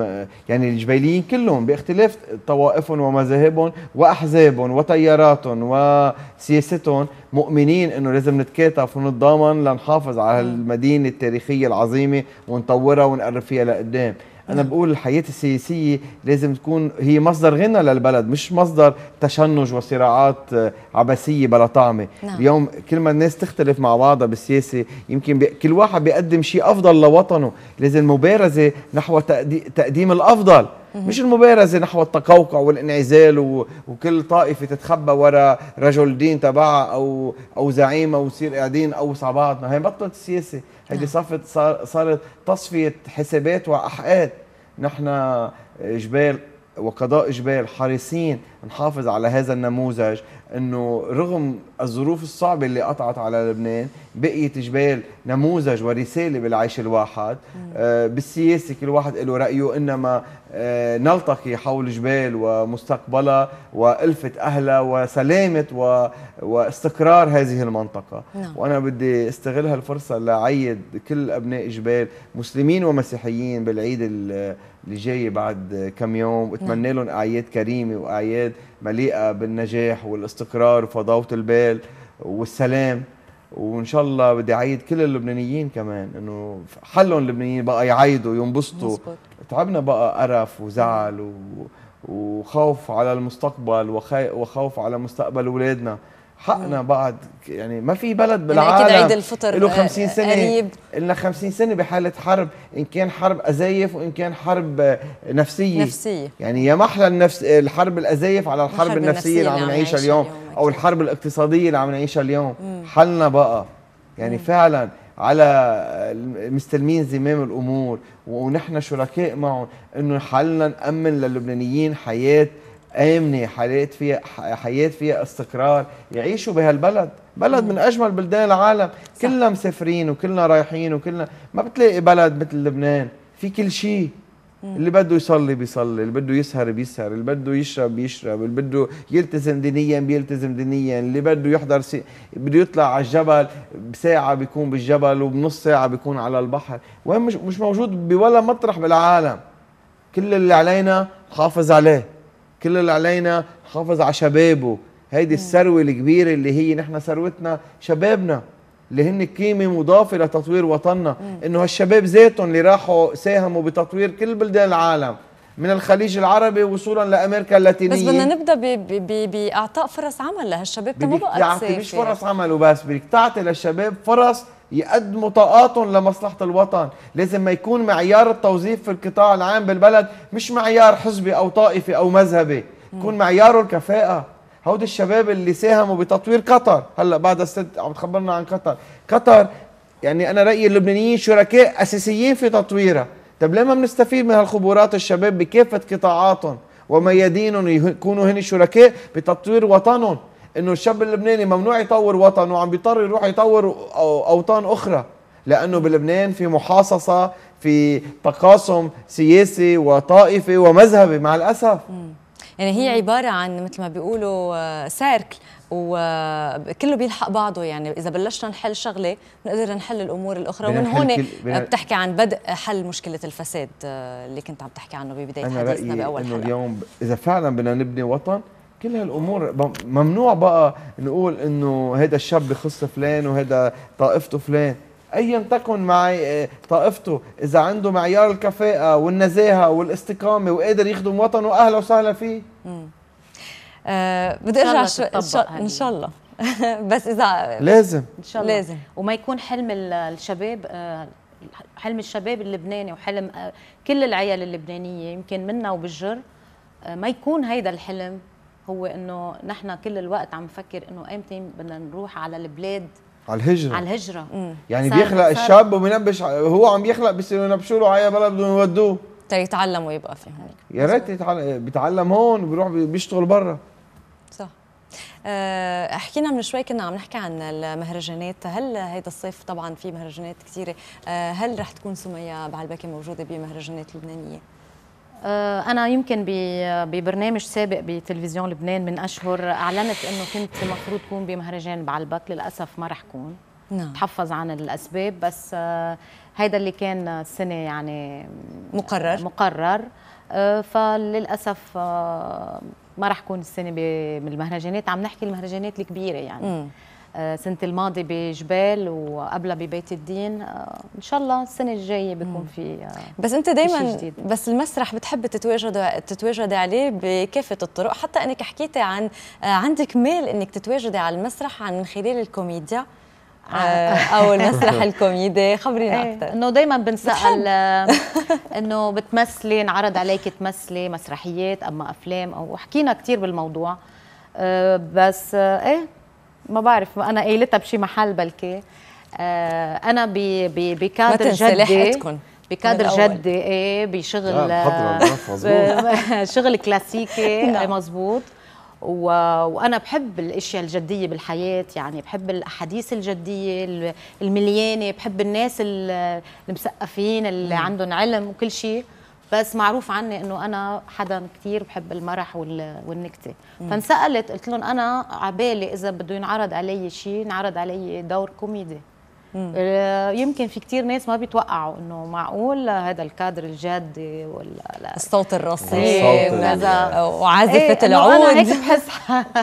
يعني الجبيليين كلهم باختلاف طوائفهم ومذاهبهم واحزابهم وتياراتهم وسياستهم مؤمنين انه لازم نتكاتف ونتضامن لنحافظ على المدينه التاريخيه العظيمه ونطورها ونقرب فيها لقدام انا بقول الحياه السياسيه لازم تكون هي مصدر غنى للبلد مش مصدر تشنج وصراعات آه، عبثيه بلا طعمه نعم. اليوم كل ما الناس تختلف مع بعضها بالسياسه يمكن بي... كل واحد بيقدم شيء افضل لوطنه لازم المبارزه نحو تقدي... تقديم الافضل مش المبارزة نحو التقوقع والانعزال وكل طائفة تتخبى وراء رجل دين تبعها أو أو أو ويصير قاعدين أو ما هي بطلت السياسة هذه نعم. صفت صار صارت تصفيه حسابات واحقاد نحن جبال وقضاء جبال حريصين نحافظ على هذا النموذج انه رغم الظروف الصعبه اللي قطعت على لبنان بقيت جبال نموذج ورساله بالعيش الواحد آه بالسياسه كل واحد له رايه انما آه نلتقي حول جبال ومستقبلها والفه اهلها وسلامه و... واستقرار هذه المنطقه نعم. وانا بدي استغل هالفرصه لاعيد كل ابناء جبال مسلمين ومسيحيين بالعيد اللي جايه بعد كم يوم واتمنى نعم. لهم اعياد كريمه واعياد مليئه بالنجاح والاستقرار وفضاوه البال والسلام وان شاء الله بدي اعيد كل اللبنانيين كمان انه حلهم اللبنانيين بقى يعيدوا ينبسطوا تعبنا بقى قرف وزعل و... وخوف على المستقبل وخوف على مستقبل اولادنا حقنا بعد يعني ما في بلد يعني بالعالم يعني عيد الفطر له 50 سنه قريب لنا 50 سنه بحاله حرب ان كان حرب ازيف وان كان حرب نفسيه نفسيه يعني يا محلى النفس الحرب الازيف على الحرب, الحرب النفسيه اللي عم نعيشها اليوم, اليوم او الحرب الاقتصاديه اللي عم نعيشها اليوم مم. حلنا بقى يعني مم. فعلا على مستلمين زمام الامور ونحن شركاء معهم انه حلنا نامن للبنانيين حياه امنه حياه فيها حياه فيها استقرار يعيشوا بهالبلد بلد من اجمل بلدان العالم صح. كلنا مسافرين وكلنا رايحين وكلنا ما بتلاقي بلد مثل لبنان في كل شيء اللي بده يصلي بيصلي اللي بده يسهر بيسهر اللي بده يشرب بيشرب اللي بده يلتزم دينيا بيلتزم دينيا اللي بده يحضر سي... بده يطلع على الجبل بساعة بيكون بالجبل وبنص ساعة بيكون على البحر وين مش, مش موجود بولا مطرح بالعالم كل اللي علينا نحافظ عليه كل اللي علينا حافظ على شبابه هيدي الثروه الكبيره اللي هي نحن ثروتنا شبابنا اللي هن قيمة مضافة لتطوير وطننا انه هالشباب ذاتهم اللي راحوا ساهموا بتطوير كل بلدان العالم من الخليج العربي وصولا لامريكا اللاتينيه بس بدنا نبدا باعطاء فرص عمل لهالشباب ما بقى مش فرص عمل وبس بدك تعطي للشباب فرص يقدموا طاقاتهم لمصلحة الوطن لازم ما يكون معيار التوظيف في القطاع العام بالبلد مش معيار حزبي أو طائفي أو مذهبي يكون معياره الكفاءة هود الشباب اللي ساهموا بتطوير قطر هلا بعد الست عم تخبرنا عن قطر قطر يعني انا رايي اللبنانيين شركاء اساسيين في تطويرها طب ليه ما بنستفيد من هالخبرات الشباب بكافه قطاعاتهم وميادينهم يكونوا هن شركاء بتطوير وطنهم انه الشاب اللبناني ممنوع يطور وطنه وعم بيضطر يروح يطور اوطان اخرى لانه بلبنان في محاصصه في تقاسم سياسي وطائفي ومذهبي مع الاسف يعني هي عباره عن مثل ما بيقولوا آه، سيركل وكله بيلحق بعضه يعني اذا بلشنا نحل شغله بنقدر نحل الامور الاخرى ومن هون بتحكي عن بدء حل مشكله الفساد آه، اللي كنت عم تحكي عنه ببدايه حديثنا باول حلقه انه اليوم اذا فعلا بدنا نبني وطن كل هالامور ممنوع بقى نقول انه هذا الشاب بخص فلان وهذا طائفته فلان ايا تكن معي آه، طائفته اذا عنده معيار الكفاءه والنزاهه والاستقامه وقادر يخدم وطنه اهلا وسهلا فيه آه، بدي ارجع ان شاء الله بس اذا لازم ان شاء الله لازم وما يكون حلم الشباب آه، حلم الشباب اللبناني وحلم كل العيال اللبنانيه يمكن منا وبالجر ما يكون هيدا الحلم هو انه نحن كل الوقت عم نفكر انه ايمتى بدنا نروح على البلاد على الهجرة على الهجرة مم. يعني بيخلق صار. الشاب وبينبش هو عم يخلق بصيروا ينبشوا له على بلد بدهم يودوه يتعلم ويبقى في هناك يا ريت يتعلم بيتعلم هون وبيروح بيشتغل برا صح آه، حكينا من شوي كنا عم نحكي عن المهرجانات هل هيدا الصيف طبعا في مهرجانات كثيره آه، هل رح تكون سميه بعلبكه موجوده بمهرجانات لبنانيه آه، أنا يمكن ببرنامج سابق بتلفزيون لبنان من أشهر أعلنت أنه كنت المفروض كون بمهرجان بعلبك للأسف ما رح كون نعم. تحفظ عن الأسباب بس آه، هيدا اللي كان السنة يعني مقرر مقرر آه، فللأسف ما رح كون السنة بالمهرجانات عم نحكي المهرجانات الكبيرة يعني م. آه، سنه الماضي بجبال وقبلها ببيت الدين آه، ان شاء الله السنه الجايه بيكون في آه، بس انت دائما بس المسرح بتحب تتواجد تتواجدي عليه بكافه الطرق حتى انك حكيتي عن عندك ميل انك تتواجدي على المسرح عن خلال الكوميديا او المسرح الكوميدي خبرينا إيه، اكثر انه دائما بنسال انه بتمثلي انعرض عليك تمثلي مسرحيات اما افلام او حكينا كثير بالموضوع بس ايه ما بعرف انا قايلتها بشي محل بلكي ب آه، انا بكادر جدي بكادر جدي ايه بشغل آه، شغل كلاسيكي مزبوط نعم. إيه، و... وانا بحب الاشياء الجديه بالحياه يعني بحب الاحاديث الجديه المليانه بحب الناس المثقفين اللي نعم. عندهم علم وكل شيء بس معروف عني انه انا حدا كثير بحب المرح والنكته فانسالت قلت لهم انا عبالي اذا بده ينعرض علي شيء نعرض علي دور كوميدي آه، يمكن في كثير ناس ما بيتوقعوا انه معقول هذا الكادر الجادي ولا الصوت الرصين إيه، يعني. وعازفه ايه العود أنا هيك بحس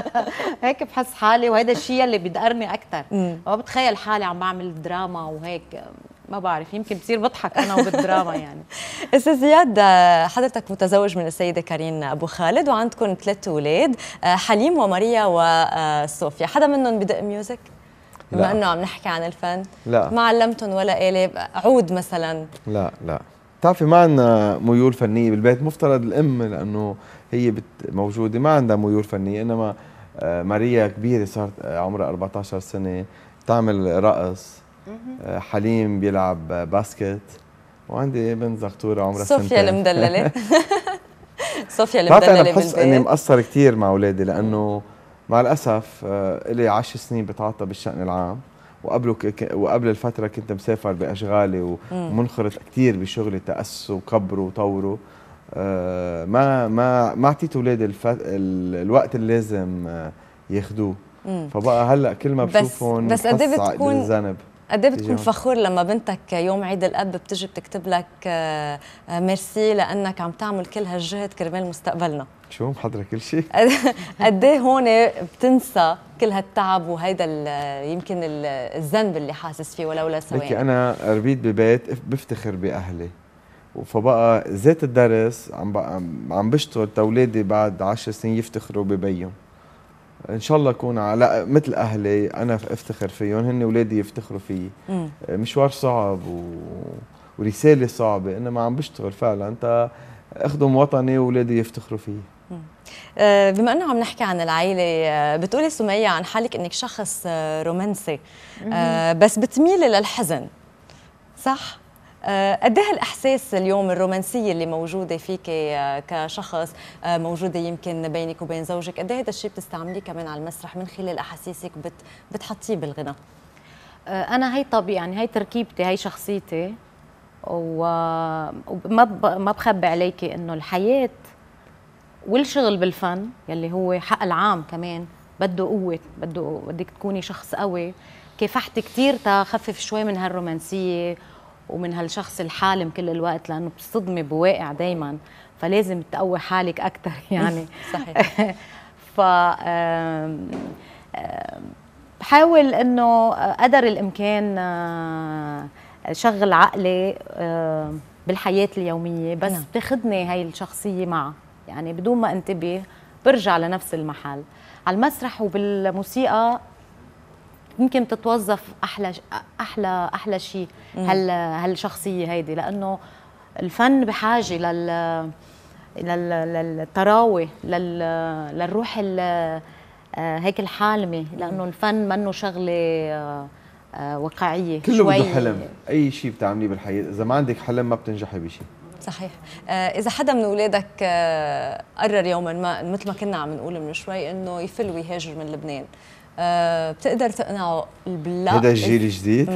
هيك بحس حالي وهذا الشيء اللي بيدقرني اكثر ما بتخيل حالي عم بعمل دراما وهيك ما بعرف يمكن بصير بضحك انا وبالدراما يعني استاذ زياد حضرتك متزوج من السيده كارين ابو خالد وعندكم ثلاث اولاد حليم وماريا وصوفيا آه، حدا منهم بدق ميوزك بما انه عم نحكي عن الفن لا ما علمتهم ولا آلة عود مثلا لا لا بتعرفي ما عندنا ميول فنيه بالبيت مفترض الام لانه هي موجوده ما عندها ميول فنيه انما آه، ماريا كبيره صارت آه، عمرها 14 سنه تعمل رقص آه، حليم بيلعب باسكت وعندي ابن زغطوره عمرها سنتين صوفيا المدلله صوفيا المدلله انا بحس اني مقصر كثير مع اولادي لانه مع الاسف آه، لي 10 سنين بتعاطى بالشان العام وقبله وقبل الفتره كنت مسافر باشغالي ومنخرط كثير بشغلي تاسس وكبره وطوره آه، ما ما ما اعطيت اولادي الوقت اللي لازم ياخذوه فبقى هلا كل ما بشوفهم بس بس قد إيه بتكون بتكون قد ايه بتكون فخور لما بنتك يوم عيد الاب بتجي بتكتب لك آه، آه، ميرسي لانك عم تعمل كل هالجهد كرمال مستقبلنا شو محضره كل شيء قد ايه هون بتنسى كل هالتعب وهيدا يمكن الذنب اللي حاسس فيه ولولا ثواني لك انا ربيت ببيت بفتخر باهلي فبقى زيت الدرس عم عم بشتغل تولادي بعد 10 سنين يفتخروا ببيهم ان شاء الله اكون على مثل اهلي انا افتخر فيهم هن اولادي يفتخروا فيي آه، مشوار صعب و... ورساله صعبه انما عم بشتغل فعلا انت اخدم وطني واولادي يفتخروا فيي آه، بما انه عم نحكي عن العائله آه، بتقولي سميه عن حالك انك شخص رومانسي بس بتميلي للحزن صح آه، قد ايه الاحساس اليوم الرومانسيه اللي موجوده فيك آه، كشخص آه، موجوده يمكن بينك وبين زوجك قد ايه هذا الشيء بتستعمليه كمان على المسرح من خلال احاسيسك بت بتحطيه بالغنى انا هي طبيعي يعني هي تركيبتي هي شخصيتي وما ما بخبي عليكي انه الحياه والشغل بالفن يلي هو حق العام كمان بده قوه بده بدك تكوني شخص قوي كافحت كثير تخفف شوي من هالرومانسيه ومن هالشخص الحالم كل الوقت لانه بتصدمي بواقع دائما فلازم تقوي حالك اكثر يعني صحيح ف بحاول انه قدر الامكان آه، شغل عقلي بالحياه اليوميه بس تاخذني نعم. بتاخذني هاي الشخصيه معها يعني بدون ما انتبه برجع لنفس المحل على المسرح وبالموسيقى ممكن تتوظف احلى احلى احلى شيء هال هالشخصيه هيدي لانه الفن بحاجه لل للتراوي لل... للروح ال... آه، هيك الحالمه لانه الفن منه شغله آه، آه، واقعيه كله شوي بده حلم اي شيء بتعمليه بالحياه اذا ما عندك حلم ما بتنجحي بشيء صحيح اذا حدا من اولادك قرر يوما ما مثل ما كنا عم نقول من شوي انه يفل ويهاجر من لبنان آه، بتقدر تقنعه بلا هذا الجيل الجديد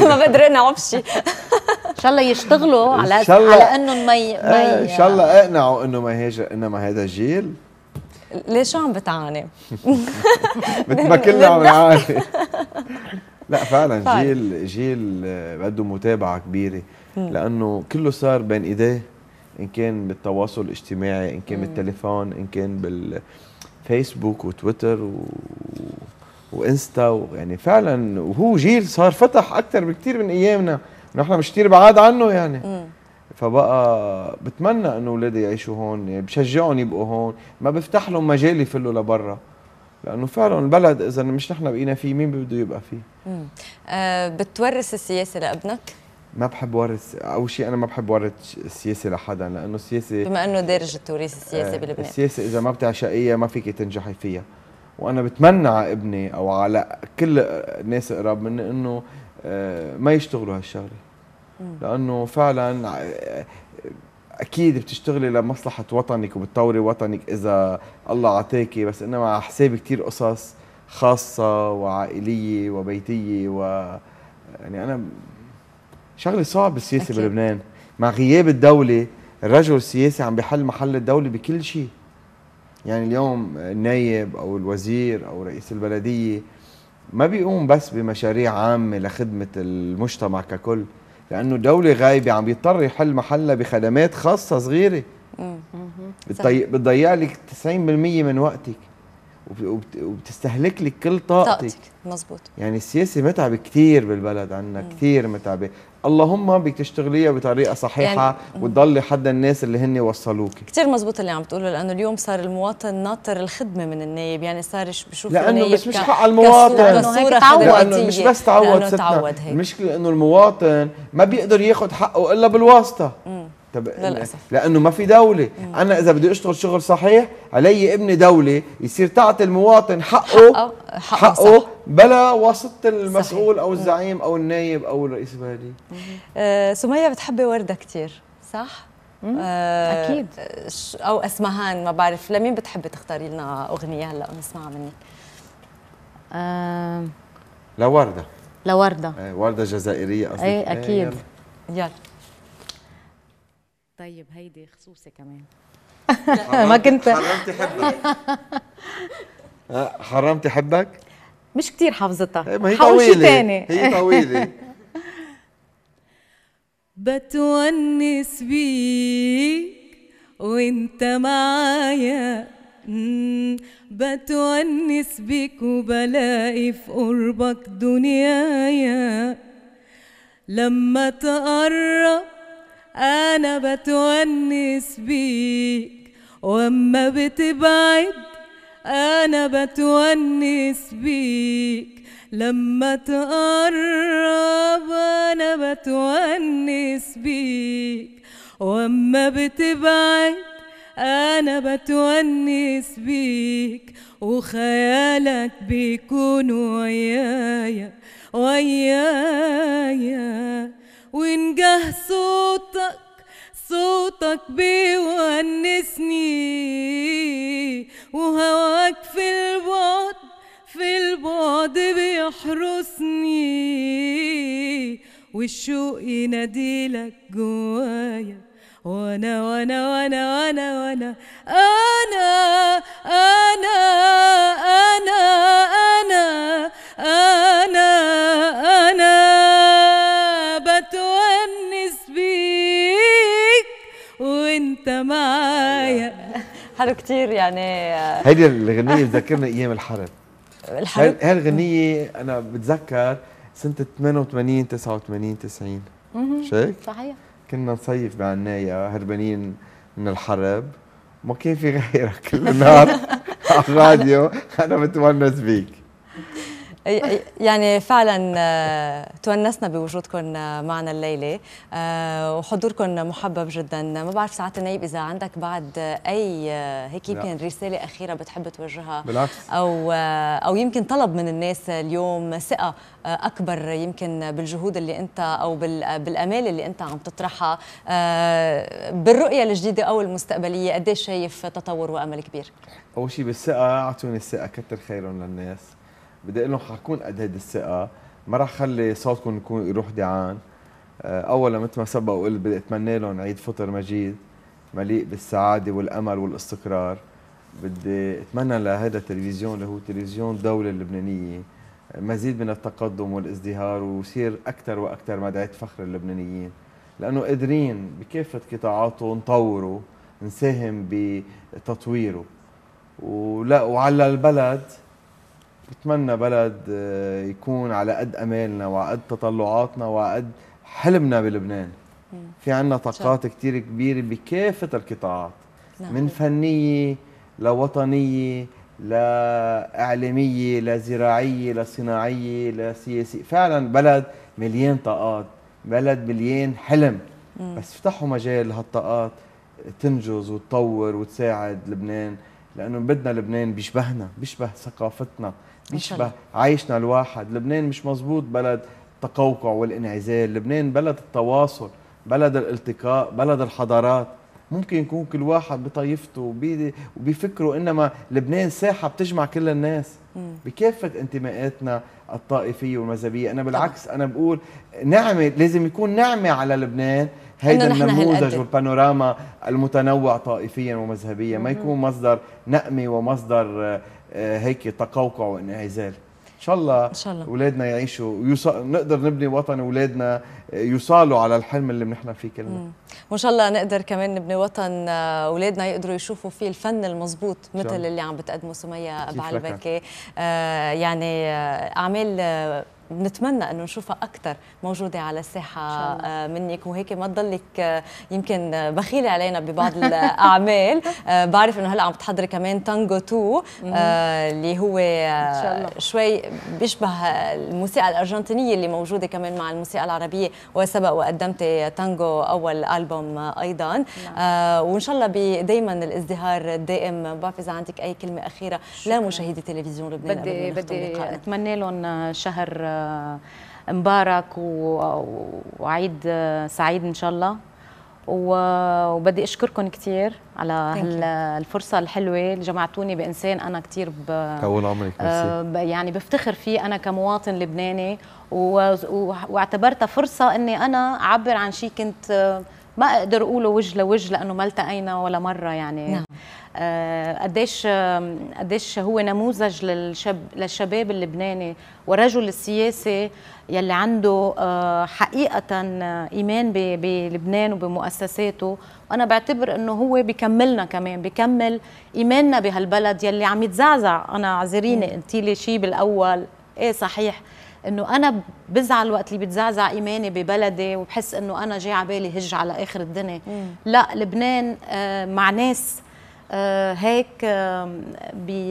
ما بقدر اقنعه بشيء ان شاء الله يشتغلوا على على انه ما ي... ما ان شاء الله اقنعوا انه ما هيجر انما هذا جيل ليش عم بتعاني؟ مثل ما كلنا عم نعاني لا فعلا جيل جيل آه، بده متابعه كبيره لانه كله صار بين ايديه ان كان بالتواصل الاجتماعي ان كان بالتليفون ان كان بال فيسبوك وتويتر و... وانستا ويعني فعلا وهو جيل صار فتح اكثر بكثير من ايامنا نحن مش كثير بعاد عنه يعني مم. فبقى بتمنى انه اولادي يعيشوا هون يعني بشجعهم يبقوا هون ما بفتح لهم مجال يفلوا لبرا لانه فعلا البلد اذا مش نحن بقينا فيه مين بده يبقى فيه؟ أه بتورث السياسه لابنك؟ ما بحب ورث اول شيء انا ما بحب ورث السياسه لحدا لانه السياسه بما انه دارج التوريث السياسي آه، بلبنان السياسه اذا ما بتعشقيها ما فيك تنجحي فيها وانا بتمنى على ابني او على كل الناس قراب مني انه آه، ما يشتغلوا هالشغله لانه فعلا آه، اكيد بتشتغلي لمصلحه وطنك وبتطوري وطنك اذا الله عطاكي بس انما على حساب كثير قصص خاصه وعائليه وبيتيه و يعني انا شغله صعبه السياسه أكيد. بلبنان مع غياب الدوله الرجل السياسي عم بحل محل الدوله بكل شيء يعني اليوم النايب او الوزير او رئيس البلديه ما بيقوم بس بمشاريع عامه لخدمه المجتمع ككل لانه دوله غايبه عم بيضطر يحل محلها بخدمات خاصه صغيره بتضيع لك 90% من وقتك وبتستهلك لك كل طاقتك طاقتك مظبوط يعني السياسه متعب كثير بالبلد عندنا كثير متعبه اللهم بدك تشتغليها بطريقه صحيحه يعني وتضلي حد الناس اللي هن وصلوك كثير مزبوط اللي عم تقوله لانه اليوم صار المواطن ناطر الخدمه من النايب يعني صار بشوف لانه بس مش حق المواطن لانه مش بس تعود لأنه تعود هيك. المشكله انه المواطن ما بيقدر ياخذ حقه الا بالواسطه مم. طب للاسف لانه ما في دوله مم. انا اذا بدي اشتغل شغل صحيح علي ابني دوله يصير تعطي المواطن حقه حقه, حقه, حقه صح. بلا واسطه المسؤول صحيح. او الزعيم او النايب او الرئيس البلدي آه سميه بتحبي ورده كثير صح آه اكيد او اسمهان ما بعرف لمين بتحبي تختاري لنا اغنيه هلا ونسمعها منك آه لورده لورده أه ورده جزائريه اصلا ايه اكيد يلا طيب هيدي خصوصي كمان ما كنت حرمتي حبك آه، حرمتي حبك؟ مش كثير حافظتها إيه، ما هي طويلة هي طويلة بتونس بيك وانت معايا بتونس بيك وبلاقي في قربك دنيايا لما تقرب أنا بتونس بيك وأما بتبعد أنا بتونس بيك لما تقرب أنا بتونس بيك وأما بتبعد أنا بتونس بيك وخيالك بيكون ويايا ويايا ونجاه صوتك صوتك بيونسني وهواك في البعد في البعد بيحرسني والشوق يناديلك جوايا وانا وانا وانا وانا وانا انا انا انا انا انا انا, أنا بيك وانت معايا حلو كتير يعني هيدي الغنية بتذكرنا ايام الحرب الحرب هاي الغنية انا بتذكر سنة 88 89 90 شايف؟ صحيح كنا نصيف بعناية هربانين من الحرب ما كان في غيرك كل النهار على الراديو انا متونس بيك يعني فعلا آه، تونسنا بوجودكم آه، معنا الليله آه، وحضوركم محبب جدا ما بعرف ساعات النايب اذا عندك بعد اي هيك يمكن نعم. رساله اخيره بتحب توجهها بالعكس او او يمكن طلب من الناس اليوم ثقه اكبر يمكن بالجهود اللي انت او بالامال اللي انت عم تطرحها بالرؤيه الجديده او المستقبليه قديش شايف تطور وامل كبير اول شيء بالثقه اعطوني الثقه كتر خيرهم للناس بدي اقول لهم حكون قد هيدي الثقه ما راح خلي صوتكم يكون يروح دعان آه، اولا مثل ما سبق وقلت بدي اتمنى لهم عيد فطر مجيد مليء بالسعاده والامل والاستقرار بدي اتمنى لهذا التلفزيون اللي هو تلفزيون الدوله اللبنانيه مزيد من التقدم والازدهار ويصير اكثر واكثر مدعاه فخر اللبنانيين لانه قادرين بكافه قطاعاته نطوره نساهم بتطويره ولا وعلى البلد بتمنى بلد آه، يكون على قد امالنا وعلى قد تطلعاتنا وعلى قد حلمنا بلبنان في عندنا طاقات كثير كبيره بكافه القطاعات نعم. من فنيه لوطنيه لاعلاميه لزراعيه لصناعيه لسياسيه فعلا بلد مليان طاقات بلد مليان حلم مم. بس افتحوا مجال لهالطاقات تنجز وتطور وتساعد لبنان لانه بدنا لبنان بيشبهنا بيشبه ثقافتنا بيشبه عايشنا الواحد لبنان مش مزبوط بلد التقوقع والانعزال لبنان بلد التواصل بلد الالتقاء بلد الحضارات ممكن يكون كل واحد بطائفته وبفكره انما لبنان ساحه بتجمع كل الناس بكافه انتماءاتنا الطائفيه والمذهبيه انا بالعكس انا بقول نعمه لازم يكون نعمه على لبنان هيدا النموذج والبانوراما المتنوع طائفيا ومذهبيا ما يكون مصدر نقمه ومصدر آه، آه، هيك تقوقع وانعزال ان شاء الله ان شاء الله اولادنا يعيشوا ويص... نقدر نبني وطن اولادنا آه، يصالوا على الحلم اللي بنحلم فيه كلنا وان شاء الله نقدر كمان نبني وطن آه، اولادنا يقدروا يشوفوا فيه الفن المضبوط مثل اللي عم بتقدمه سميه ابو علبكي آه يعني اعمال بنتمنى انه نشوفها اكثر موجوده على الساحه آه، منك وهيك ما تضلك آه، يمكن آه، بخيله علينا ببعض الاعمال بعرف انه هلا عم تحضري كمان تانجو 2 اللي هو شوي بيشبه الموسيقى الارجنتينيه اللي موجوده كمان مع الموسيقى العربيه وسبق وقدمت تانجو اول البوم ايضا نعم. وان شاء الله دائما الازدهار الدائم ما بعرف اذا عندك اي كلمه اخيره لمشاهدي تلفزيون لبنان بدي بدي اتمنى لهم شهر مبارك وعيد سعيد ان شاء الله وبدي اشكركم كثير على الفرصه الحلوه اللي جمعتوني بانسان انا كثير طول عمرك آه، يعني بفتخر فيه انا كمواطن لبناني واعتبرتها فرصه اني انا اعبر عن شيء كنت ما اقدر اقوله وجه لوجه لانه ما التقينا ولا مره يعني نعم. آه، قديش قديش هو نموذج للشاب للشباب اللبناني ورجل السياسي يلي عنده آه، حقيقه آه، ايمان بلبنان وبمؤسساته وانا بعتبر انه هو بكملنا كمان بكمل ايماننا بهالبلد يلي عم يتزعزع انا اعذريني نعم. قلتي لي شيء بالاول ايه صحيح انه انا بزعل وقت اللي بتزعزع ايماني ببلدي وبحس انه انا جاي على بالي هج على اخر الدنيا لا لبنان آه، مع ناس آه، هيك بي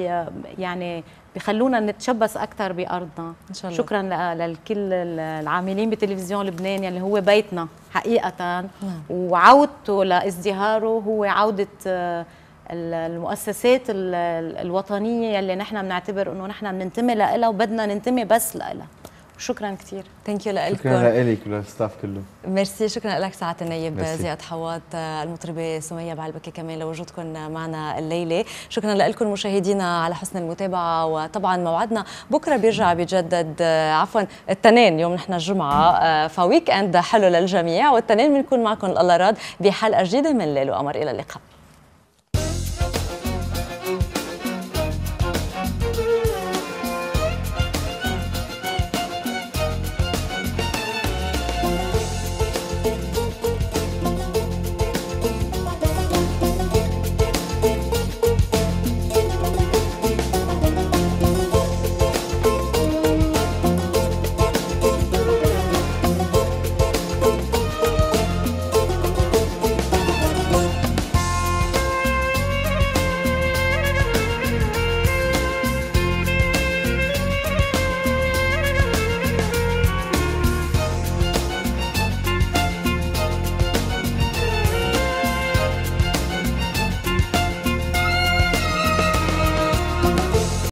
يعني بخلونا نتشبث اكثر بارضنا إن شاء الله. شكرا لكل العاملين بتلفزيون لبنان يلي هو بيتنا حقيقه نعم. وعودته لازدهاره هو عوده آه، المؤسسات الوطنيه يلي نحن بنعتبر انه نحن بننتمي لها وبدنا ننتمي بس لها شكرا كثير ثانك يو لك شكرا لك وللستاف كله ميرسي شكرا لك سعاده النايب زياد حواط المطربه سميه بعلبكي كمان لوجودكم معنا الليله شكرا لكم مشاهدينا على حسن المتابعه وطبعا موعدنا بكره بيرجع بيجدد آه، عفوا التنين يوم نحن الجمعه آه، فويك اند حلو للجميع والتنين بنكون معكم الله راد بحلقه جديده من ليل وقمر الى اللقاء